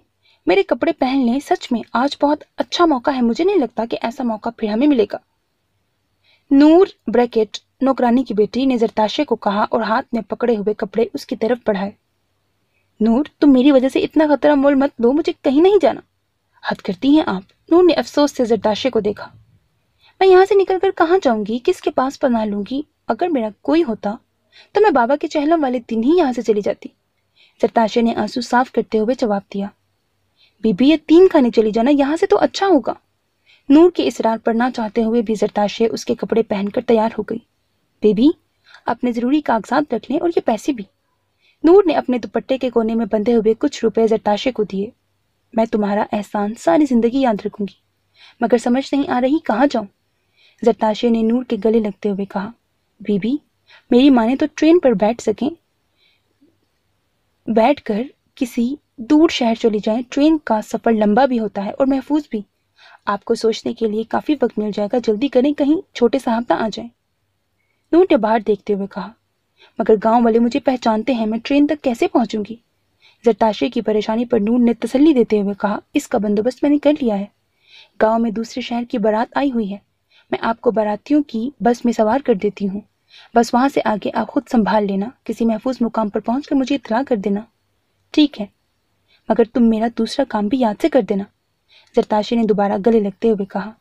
मेरे कपड़े पहन लें सच में आज बहुत अच्छा मौका है मुझे नहीं लगता कि ऐसा मौका फिर हमें मिलेगा नूर ब्रैकेट नौकरानी की बेटी ने जरताशे को कहा और हाथ में पकड़े हुए कपड़े उसकी तरफ बढ़ाए नूर तुम मेरी वजह से इतना खतरा मोल मत दो मुझे कहीं नहीं जाना हद करती हैं आप नूर ने अफसोस से जरताशे को देखा मैं यहाँ से निकलकर कहाँ जाऊंगी किसके पास पना लूंगी अगर मेरा कोई होता तो मैं बाबा के चहलम वाले दिन ही यहाँ से चली जाती सरताशे ने आंसू साफ करते हुए जवाब दिया बीबी ये तीन खाने चली जाना यहाँ से तो अच्छा होगा नूर के इसरार पर ना चाहते हुए भी जरताशे उसके कपड़े पहनकर तैयार हो गई बीबी अपने ज़रूरी कागजात रख लें और ये पैसे भी नूर ने अपने दुपट्टे के कोने में बंधे हुए कुछ रुपए जरताशे को दिए मैं तुम्हारा एहसान सारी ज़िंदगी याद रखूंगी मगर समझ नहीं आ रही कहाँ जाऊं जरताशे ने नूर के गले लगते हुए कहा बीबी मेरी माने तो ट्रेन पर बैठ सकें बैठकर किसी दूर शहर चली जाए ट्रेन का सफ़र लंबा भी होता है और महफूज भी आपको सोचने के लिए काफ़ी वक्त मिल जाएगा जल्दी करें कहीं छोटे साहब ना आ जाए नूर ने बाहर देखते हुए कहा मगर गांव वाले मुझे पहचानते हैं मैं ट्रेन तक कैसे पहुंचूंगी जरताशे की परेशानी पर नूर ने तसल्ली देते हुए कहा इसका बंदोबस्त मैंने कर लिया है गांव में दूसरे शहर की बारात आई हुई है मैं आपको बारातियों की बस में सवार कर देती हूँ बस वहां से आगे आप खुद संभाल लेना किसी महफूज मुकाम पर पहुंच कर मुझे इतला कर देना ठीक है मगर तुम मेरा दूसरा काम भी याद से कर देना जरताशी ने दोबारा गले लगते हुए कहा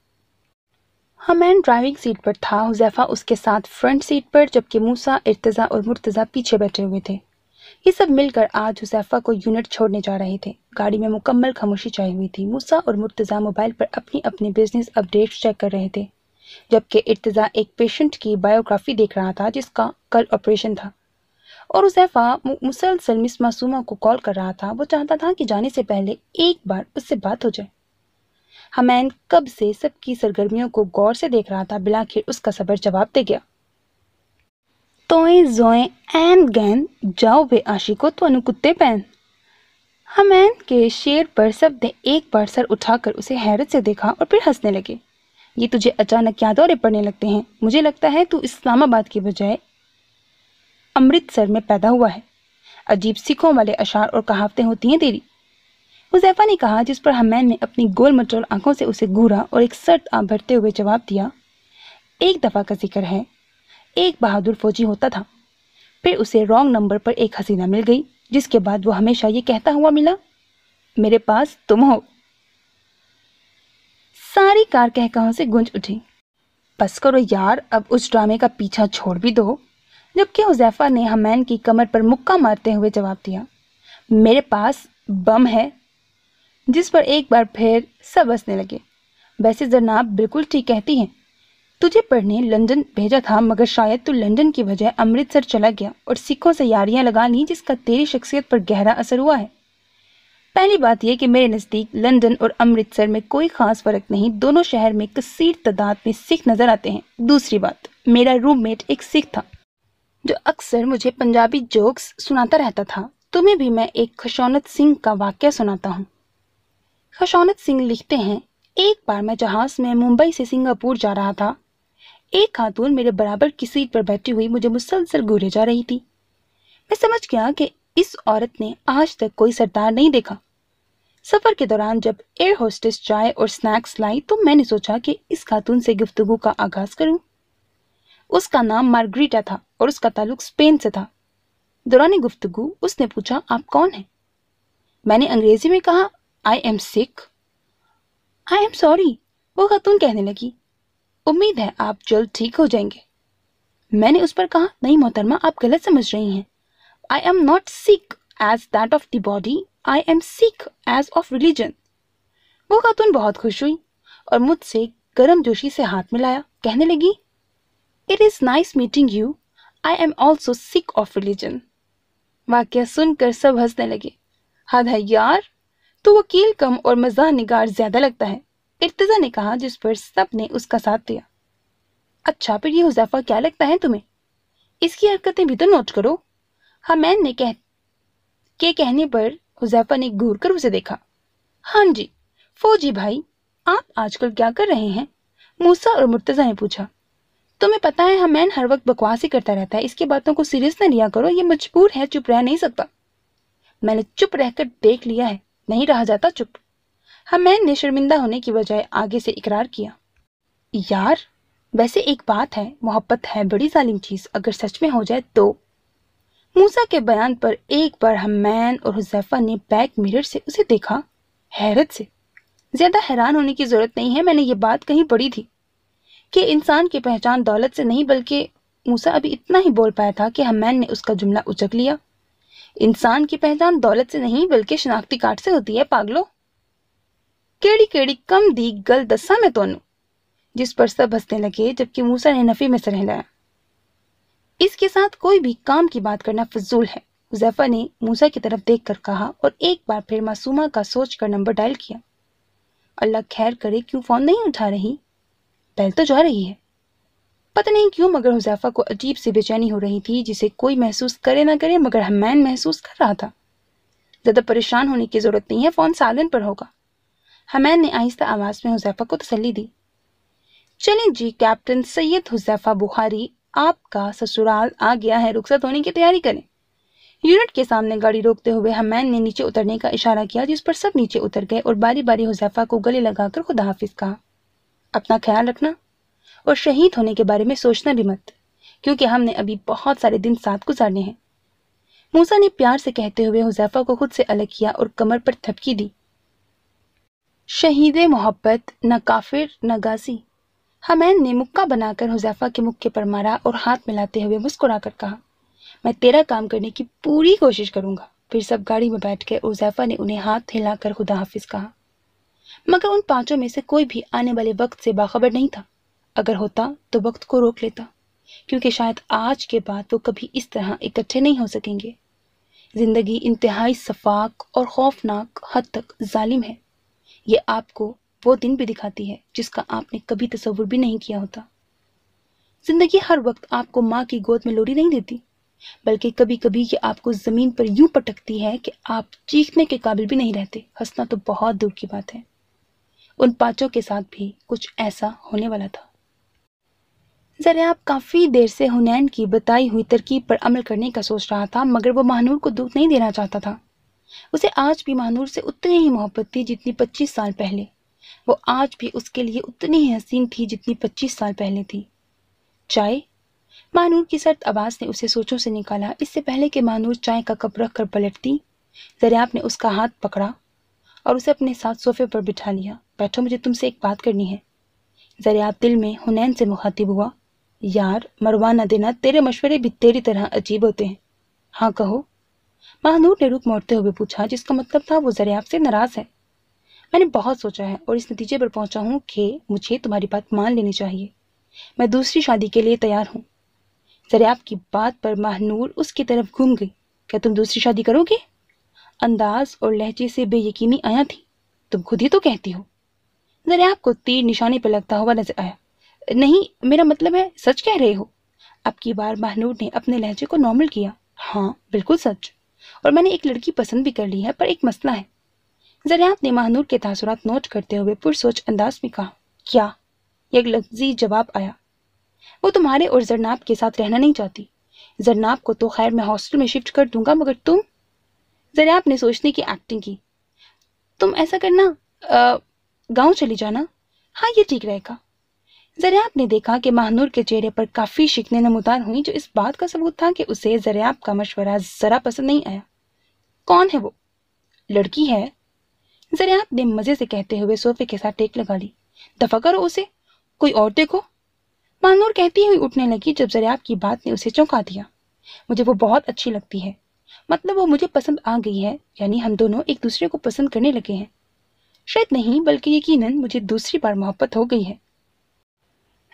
हमैन ड्राइविंग सीट पर था हुजैफा उसके साथ फ्रंट सीट पर जबकि मूसा इर्तज़ा और मुर्तज़ा पीछे बैठे हुए थे ये सब मिलकर आज हुजैफा को यूनिट छोड़ने जा रहे थे गाड़ी में मुकम्मल खामोशी छाई हुई थी मूसा और मुर्तज़ा मोबाइल पर अपनी अपनी बिजनेस अपडेट्स चेक कर रहे थे जबकि इर्तज़ा एक पेशेंट की बायोग्राफी देख रहा था जिसका कल ऑपरेशन था और उसैफा मुसलसल मिस मासूमा को कॉल कर रहा था वो चाहता था कि जाने से पहले एक बार उससे बात हो जाए हमैन कब से सबकी सरगर्मियों को गौर से देख रहा था बिलाखिर उसका सबर जवाब दे गया तोए जोए एन गैन जाओ बे आशिको तो कुत्ते पहन हमैन के शेर पर सब ने एक बार सर उठाकर उसे हैरत से देखा और फिर हंसने लगे ये तुझे अचानक क्या दौरे पड़ने लगते हैं मुझे लगता है तू इस्लामाबाद के बजाय अमृतसर में पैदा हुआ है अजीब सिखों वाले अशार और कहावतें होती हैं तेरी हुजैफा ने कहा जिस पर हमैन ने अपनी गोल मटोल आंखों से उसे घूरा और एक सर्द आ भरते हुए जवाब दिया एक दफ़ा का जिक्र है एक बहादुर फौजी होता था फिर उसे रॉन्ग नंबर पर एक हसीना मिल गई जिसके बाद वो हमेशा ये कहता हुआ मिला मेरे पास तुम हो सारी कार कहकहों से गूंज उठी बस करो यार अब उस ड्रामे का पीछा छोड़ भी दो जबकि हुजैफा ने हमैन की कमर पर मुक्का मारते हुए जवाब दिया मेरे पास बम है जिस पर एक बार फिर सब हंसने लगे वैसे जनाब बिल्कुल ठीक कहती हैं तुझे पढ़ने लंदन भेजा था मगर शायद तू लंदन की बजाय अमृतसर चला गया और सिखों से यारियां लगा ली जिसका तेरी शख्सियत पर गहरा असर हुआ है पहली बात यह कि मेरे नज़दीक लंदन और अमृतसर में कोई खास फर्क नहीं दोनों शहर में कसीर तादाद में सिख नज़र आते हैं दूसरी बात मेरा रूममेट एक सिख था जो अक्सर मुझे पंजाबी जोक्स सुनाता रहता था तुम्हें भी मैं एक खशौनत सिंह का वाक्य सुनाता हूँ खशौनत सिंह लिखते हैं एक बार मैं जहाज़ में मुंबई से सिंगापुर जा रहा था एक खातून मेरे बराबर की सीट पर बैठी हुई मुझे मुसलसल घूरे जा रही थी मैं समझ गया कि इस औरत ने आज तक कोई सरदार नहीं देखा सफर के दौरान जब एयर होस्टेस चाय और स्नैक्स लाई तो मैंने सोचा कि इस खातून से गुफ्तगु का आगाज करूं उसका नाम मार्ग्रीटा था और उसका ताल्लुक स्पेन से था दौरान गुफ्तगु उसने पूछा आप कौन हैं मैंने अंग्रेजी में कहा I am Sikh I am sorry वो खातून कहने लगी उम्मीद है आप जल्द ठीक हो जाएंगे मैंने उस पर कहा नहीं मोहतरमा आप गलत समझ रही हैं I am not sick as that of the body I am Sikh as of religion वो खातून बहुत खुश हुई और मुझसे गर्म जोशी से हाथ मिलाया कहने लगी it is nice meeting you I am also sick of religion वाक्य सुनकर सब हंसने लगे हद हाँ है यार तो वकील कम और मजाक निगार ज्यादा लगता है इर्तजा ने कहा जिस पर सब ने उसका साथ दिया अच्छा फिर ये हुजैफा क्या लगता है तुम्हें इसकी हरकतें भी तो नोट करो हाँ, मैन ने कह के कहने पर हुजैफा ने घूर कर उसे देखा हाँ जी फौजी भाई आप आजकल क्या कर रहे हैं मूसा और मुर्तजा ने पूछा तुम्हें पता है हमैन हर वक्त बकवास ही करता रहता है इसकी बातों को सीरियस न लिया करो ये मजबूर है चुप रह नहीं सकता मैंने चुप रहकर देख लिया है नहीं रहा जाता चुप हमैन हाँ, ने शर्मिंदा होने की बजाय आगे से इकरार किया यार वैसे एक बात है मोहब्बत है बड़ी जालिम चीज अगर सच में हो जाए तो मूसा के बयान पर एक बार हमैन और हुजैफा ने बैक मिरर से उसे देखा हैरत से ज्यादा हैरान होने की जरूरत नहीं है मैंने ये बात कहीं पढ़ी थी कि इंसान की पहचान दौलत से नहीं बल्कि मूसा अभी इतना ही बोल पाया था कि हमैन ने उसका जुमला उचक लिया इंसान की पहचान दौलत से नहीं बल्कि शनाख्ती कार्ड से होती है पागलो केड़ी केड़ी कम दी गल दसा मैं तोनू जिस पर सब हंसने लगे जबकि मूसा ने नफी में सर हिलाया इसके साथ कोई भी काम की बात करना फजूल है हुजैफा ने मूसा की तरफ कर कहा और एक बार फिर मासूमा का सोच कर नंबर डायल किया अल्लाह खैर करे क्यों फ़ोन नहीं उठा रही बैल तो जा रही है पता नहीं क्यों मगर हुजैफा को अजीब सी बेचैनी हो रही थी जिसे कोई महसूस करे ना करे मगर हमैन महसूस कर रहा था ज़्यादा परेशान होने की ज़रूरत नहीं है फ़ोन सालन पर होगा हमैन ने आहिस्ता आवाज़ में हुजैफा को तसली दी चलें जी कैप्टन सैयद हुजैफा बुखारी आपका ससुराल आ गया है रुखसत होने की तैयारी करें यूनिट के सामने गाड़ी रोकते हुए हमैन ने नीचे उतरने का इशारा किया जिस पर सब नीचे उतर गए और बारी बारी हुजैफा को गले लगाकर खुदा हाफिज कहा अपना ख्याल रखना और शहीद होने के बारे में सोचना भी मत क्योंकि हमने अभी बहुत सारे दिन साथ गुजारने हैं मूसा ने प्यार से कहते हुए हुजैफा को खुद से अलग किया और कमर पर थपकी दी शहीद मोहब्बत न काफिर न गाजी हमैन ने मुक्का बनाकर हुजैफा के मुक्के पर मारा और हाथ मिलाते हुए मुस्कुराकर कहा मैं तेरा काम करने की पूरी कोशिश करूंगा फिर सब गाड़ी में बैठ गए और जैफा ने उन्हें हाथ हिलाकर खुदा हाफिज कहा मगर उन पांचों में से कोई भी आने वाले वक्त से बाखबर नहीं था अगर होता तो वक्त को रोक लेता क्योंकि शायद आज के बाद वो कभी इस तरह इकट्ठे नहीं हो सकेंगे जिंदगी इंतहाई शफाक और खौफनाक हद तक जालिम है ये आपको वो दिन भी दिखाती है जिसका आपने कभी तस्वुर भी नहीं किया होता जिंदगी हर वक्त आपको माँ की गोद में लोरी नहीं देती बल्कि कभी कभी ये आपको ज़मीन पर यूं पटकती है कि आप चीखने के काबिल भी नहीं रहते हंसना तो बहुत दूर की बात है उन पांचों के साथ भी कुछ ऐसा होने वाला था जरा आप काफ़ी देर से हुनैन की बताई हुई तरकीब पर अमल करने का सोच रहा था मगर वो महानूर को दुख नहीं देना चाहता था उसे आज भी महानूर से उतनी ही मोहब्बत थी जितनी पच्चीस साल पहले वो आज भी उसके लिए उतनी ही हसीन थी जितनी पच्चीस साल पहले थी चाय मानूर की सर्द आवाज ने उसे सोचों से निकाला इससे पहले कि मानूर चाय का कप रख कर पलटती जरियाब ने उसका हाथ पकड़ा और उसे अपने साथ सोफे पर बिठा लिया बैठो मुझे तुमसे एक बात करनी है जरियाब दिल में हुनैन से मुखातिब हुआ यार मरवा ना देना तेरे मशवरे भी तेरी तरह अजीब होते हैं हाँ कहो महानूर ने रुख मोड़ते हुए पूछा जिसका मतलब था वो जरियाब से नाराज है मैंने बहुत सोचा है और इस नतीजे पर पहुंचा हूं कि मुझे तुम्हारी बात मान लेनी चाहिए मैं दूसरी शादी के लिए तैयार हूं सरयाब की बात पर महानूर उसकी तरफ घूम गई क्या तुम दूसरी शादी करोगे अंदाज और लहजे से बेयकीनी आया थी तुम खुद ही तो कहती हो दरियाब को तीर निशाने पर लगता हुआ नजर आया नहीं मेरा मतलब है सच कह रहे हो अब की बार महानूर ने अपने लहजे को नॉर्मल किया हाँ बिल्कुल सच और मैंने एक लड़की पसंद भी कर ली है पर एक मसला है जरियात ने महानूर के तासुरात नोट करते हुए पुरसोच अंदाज में कहा क्या एक लफ्जी जवाब आया वो तुम्हारे और जरनाब के साथ रहना नहीं चाहती जरनाब को तो खैर मैं हॉस्टल में शिफ्ट कर दूंगा मगर तुम जरियाब ने सोचने की एक्टिंग की तुम ऐसा करना गांव चली जाना हाँ ये ठीक रहेगा जरियाब ने देखा कि महानूर के चेहरे पर काफ़ी शिकने नमोदार हुई जो इस बात का सबूत था कि उसे जरियाब का मशवरा ज़रा पसंद नहीं आया कौन है वो लड़की है जरियात ने मजे से कहते हुए सोफे के साथ टेक लगा ली दफा तो करो उसे कोई और देखो मानूर कहती हुई उठने लगी जब जरियात की बात ने उसे चौंका दिया मुझे वो बहुत अच्छी लगती है मतलब वो मुझे पसंद आ गई है यानी हम दोनों एक दूसरे को पसंद करने लगे हैं शायद नहीं बल्कि यकीनन मुझे दूसरी बार मोहब्बत हो गई है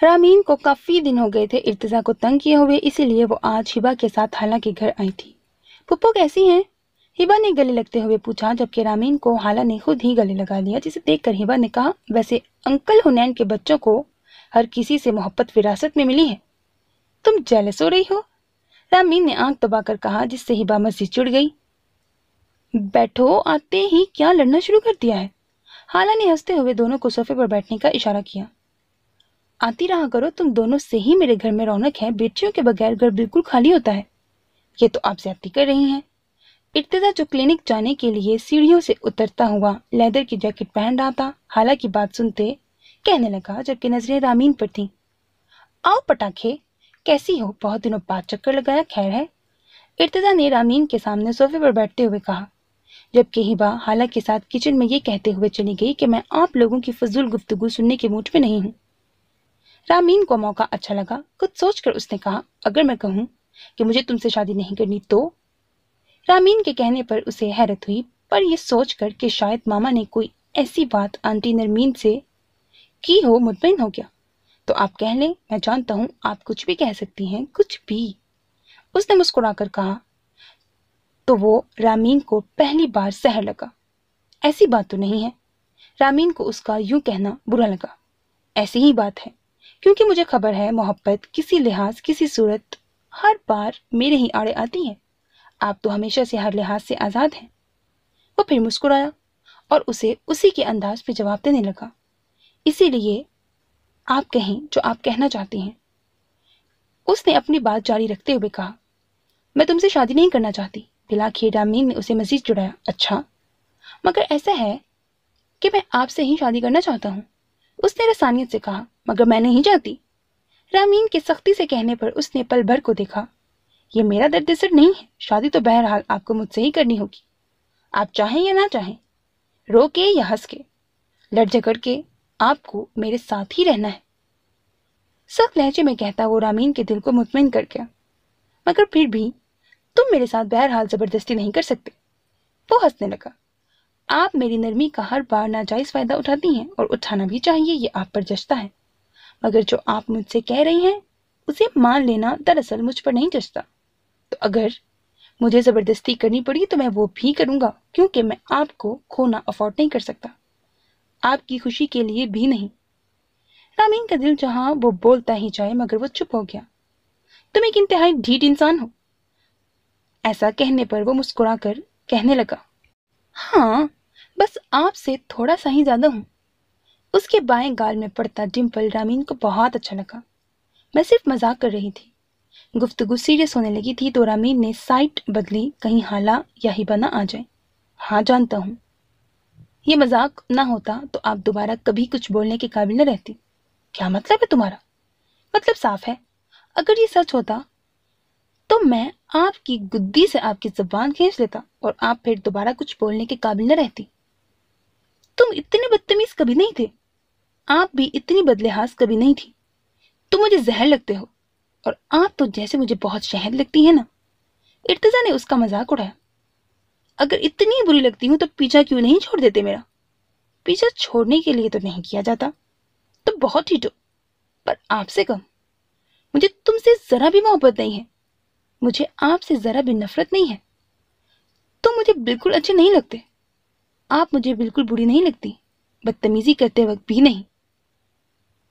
रामीन को काफी दिन हो गए थे इर्तजा को तंग किए हुए इसीलिए वो आज हिबा के साथ हाला के घर आई थी पुप्पो कैसी हैं हिबा ने गले लगते हुए पूछा जबकि रामीन को हाला ने खुद ही गले लगा लिया जिसे देखकर हिबा ने कहा वैसे अंकल हुनैन के बच्चों को हर किसी से मोहब्बत विरासत में मिली है तुम जेलस हो रही हो रामीन ने आंख दबाकर कहा जिससे हिबा मस्जिद चुड़ गई बैठो आते ही क्या लड़ना शुरू कर दिया है हाला ने हंसते हुए दोनों को सोफे पर बैठने का इशारा किया आती रहा करो तुम दोनों से ही मेरे घर में रौनक है बेटियों के बगैर घर बिल्कुल खाली होता है ये तो आप ज्यादा कर रही हैं इब्तदा जो क्लिनिक जाने के लिए सीढ़ियों से उतरता हुआ लेदर की जैकेट पहन रहा था हालांकि बात सुनते कहने लगा जबकि नजरें रामीन पर थी आओ पटाखे कैसी हो बहुत दिनों बाद चक्कर लगाया खैर है इर्तजा ने रामीन के सामने सोफे पर बैठते हुए कहा जबकि हिबा हाला के साथ किचन में ये कहते हुए चली गई कि मैं आप लोगों की फजूल गुफ्तगु सुनने के मूड में नहीं हूँ रामीन को मौका अच्छा लगा कुछ सोचकर उसने कहा अगर मैं कहूँ कि मुझे तुमसे शादी नहीं करनी तो रामीन के कहने पर उसे हैरत हुई पर यह सोचकर कि शायद मामा ने कोई ऐसी बात आंटी नरमीन से की हो मुतमिन हो गया तो आप कह लें मैं जानता हूँ आप कुछ भी कह सकती हैं कुछ भी उसने मुस्कुराकर कहा तो वो रामीन को पहली बार सहर लगा ऐसी बात तो नहीं है रामीन को उसका यूं कहना बुरा लगा ऐसी ही बात है क्योंकि मुझे खबर है मोहब्बत किसी लिहाज किसी सूरत हर बार मेरे ही आड़े आती है आप तो हमेशा से हर लिहाज से आज़ाद हैं वो फिर मुस्कुराया और उसे उसी के अंदाज पर जवाब देने लगा इसीलिए आप कहें जो आप कहना चाहती हैं उसने अपनी बात जारी रखते हुए कहा मैं तुमसे शादी नहीं करना चाहती बिला खेडामीन ने उसे मजीद जुड़ाया अच्छा मगर ऐसा है कि मैं आपसे ही शादी करना चाहता हूँ उसने रसानियत से कहा मगर मैं नहीं जाती रामीन के सख्ती से कहने पर उसने पल भर को देखा ये मेरा दर्द सिर नहीं है शादी तो बहरहाल आपको मुझसे ही करनी होगी आप चाहें या ना चाहें रो के या हंस के लड़ झगड़ के आपको मेरे साथ ही रहना है सख्त लहजे में कहता वो रामीन के दिल को मुतमिन कर गया मगर फिर भी तुम मेरे साथ बहरहाल ज़बरदस्ती नहीं कर सकते वो हंसने लगा आप मेरी नरमी का हर बार नाजायज़ फ़ायदा उठाती हैं और उठाना भी चाहिए ये आप पर जचता है मगर जो आप मुझसे कह रही हैं उसे मान लेना दरअसल मुझ पर नहीं जचता तो अगर मुझे ज़बरदस्ती करनी पड़ी तो मैं वो भी करूँगा क्योंकि मैं आपको खोना अफोर्ड नहीं कर सकता आपकी खुशी के लिए भी नहीं रामीन का दिल जहाँ वो बोलता ही जाए मगर वो चुप हो गया तुम एक इंतहाई ढीठ इंसान हो ऐसा कहने पर वो मुस्कुरा कर कहने लगा हाँ बस आपसे थोड़ा सा ही ज़्यादा हूँ उसके बाएं गाल में पड़ता डिम्पल रामीन को बहुत अच्छा लगा मैं सिर्फ मजाक कर रही थी गुफ्तगु सीरियस होने लगी थी तो रामीन ने साइट बदली कहीं हाला या हिबा ना आ जाए हाँ जानता हूँ ये मजाक ना होता तो आप दोबारा कभी कुछ बोलने के काबिल न रहती क्या मतलब है तुम्हारा मतलब साफ है अगर ये सच होता तो मैं आपकी गुद्दी से आपकी जबान खींच लेता और आप फिर दोबारा कुछ बोलने के काबिल न रहती तुम इतने बदतमीज कभी नहीं थे आप भी इतनी बदलेहास कभी नहीं थी तुम मुझे जहर लगते हो और आप तो जैसे मुझे बहुत शहद लगती है ना इर्तजा ने उसका मजाक उड़ाया अगर इतनी बुरी लगती हूँ तो पीछा क्यों नहीं छोड़ देते मेरा पीछा छोड़ने के लिए तो नहीं किया जाता तो बहुत ही टो पर आपसे कम मुझे तुमसे जरा भी मोहब्बत नहीं है मुझे आपसे जरा भी नफरत नहीं है तुम मुझे बिल्कुल अच्छे नहीं लगते आप मुझे बिल्कुल बुरी नहीं लगती बदतमीजी करते वक्त भी नहीं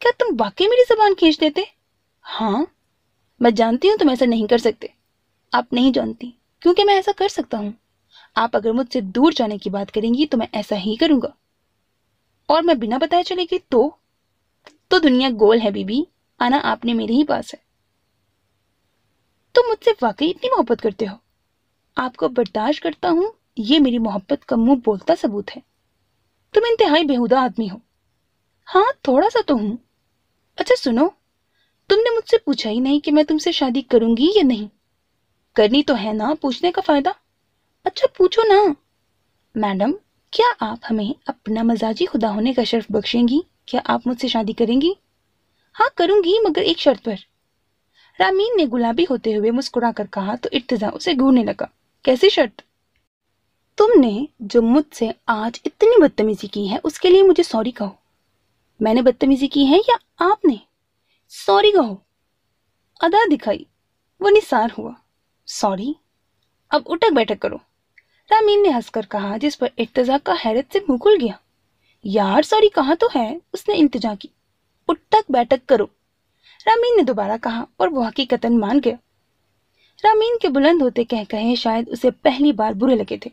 क्या तुम वाकई मेरी जबान खींच देते हाँ मैं जानती हूँ तुम ऐसा नहीं कर सकते आप नहीं जानती क्योंकि मैं ऐसा कर सकता हूँ आप अगर मुझसे दूर जाने की बात करेंगी तो मैं ऐसा ही करूंगा और मैं बिना बताए चलेगी तो तो दुनिया गोल है बीबी आना आपने मेरे ही पास है तुम मुझसे वाकई इतनी मोहब्बत करते हो आपको बर्दाश्त करता हूं ये मेरी मोहब्बत का मुंह बोलता सबूत है तुम इंतहाई बेहुदा आदमी हो हाँ थोड़ा सा तो हूं अच्छा सुनो तुमने मुझसे पूछा ही नहीं कि मैं तुमसे शादी करूंगी या नहीं करनी तो है ना पूछने का फायदा अच्छा पूछो ना मैडम क्या आप हमें अपना मजाजी खुदा होने का शर्फ बख्शेंगी क्या आप मुझसे शादी करेंगी हाँ करूंगी मगर एक शर्त पर रामीन ने गुलाबी होते हुए मुस्कुरा कर कहा तो इर्तजा उसे घूरने लगा कैसी शर्त तुमने जो मुझसे आज इतनी बदतमीजी की है उसके लिए मुझे सॉरी कहो मैंने बदतमीजी की है या आपने सॉरी कहो अदा दिखाई वो निसार हुआ सॉरी अब उठक बैठक करो रामीन ने हंसकर कहा जिस पर इर्तजा का हैरत से मुकुल गया यार सॉरी कहा तो है उसने इंतजा की उठक बैठक करो रामीन ने दोबारा कहा और वो हकीकतन मान गया रामीन के बुलंद होते कह कहे शायद उसे पहली बार बुरे लगे थे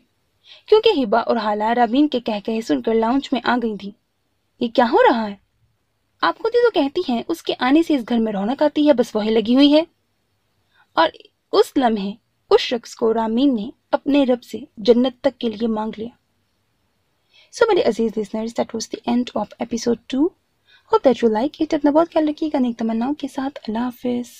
क्योंकि हिबा और हाला रामीन के कह कहे सुनकर लाउंज में आ गई थी ये क्या हो रहा है आप खुद ही तो कहती हैं उसके आने से इस घर में रौनक आती है बस वही लगी हुई है और उस लम्हे उस शख्स को रामीन ने अपने रब से जन्नत तक के लिए मांग लिया सो मेरे अजीज listeners that was the end of episode two hope that you like it अपना बहुत ख्याल रखिएगा नेक तमन्नाओं के साथ अल्लाह हाफिज़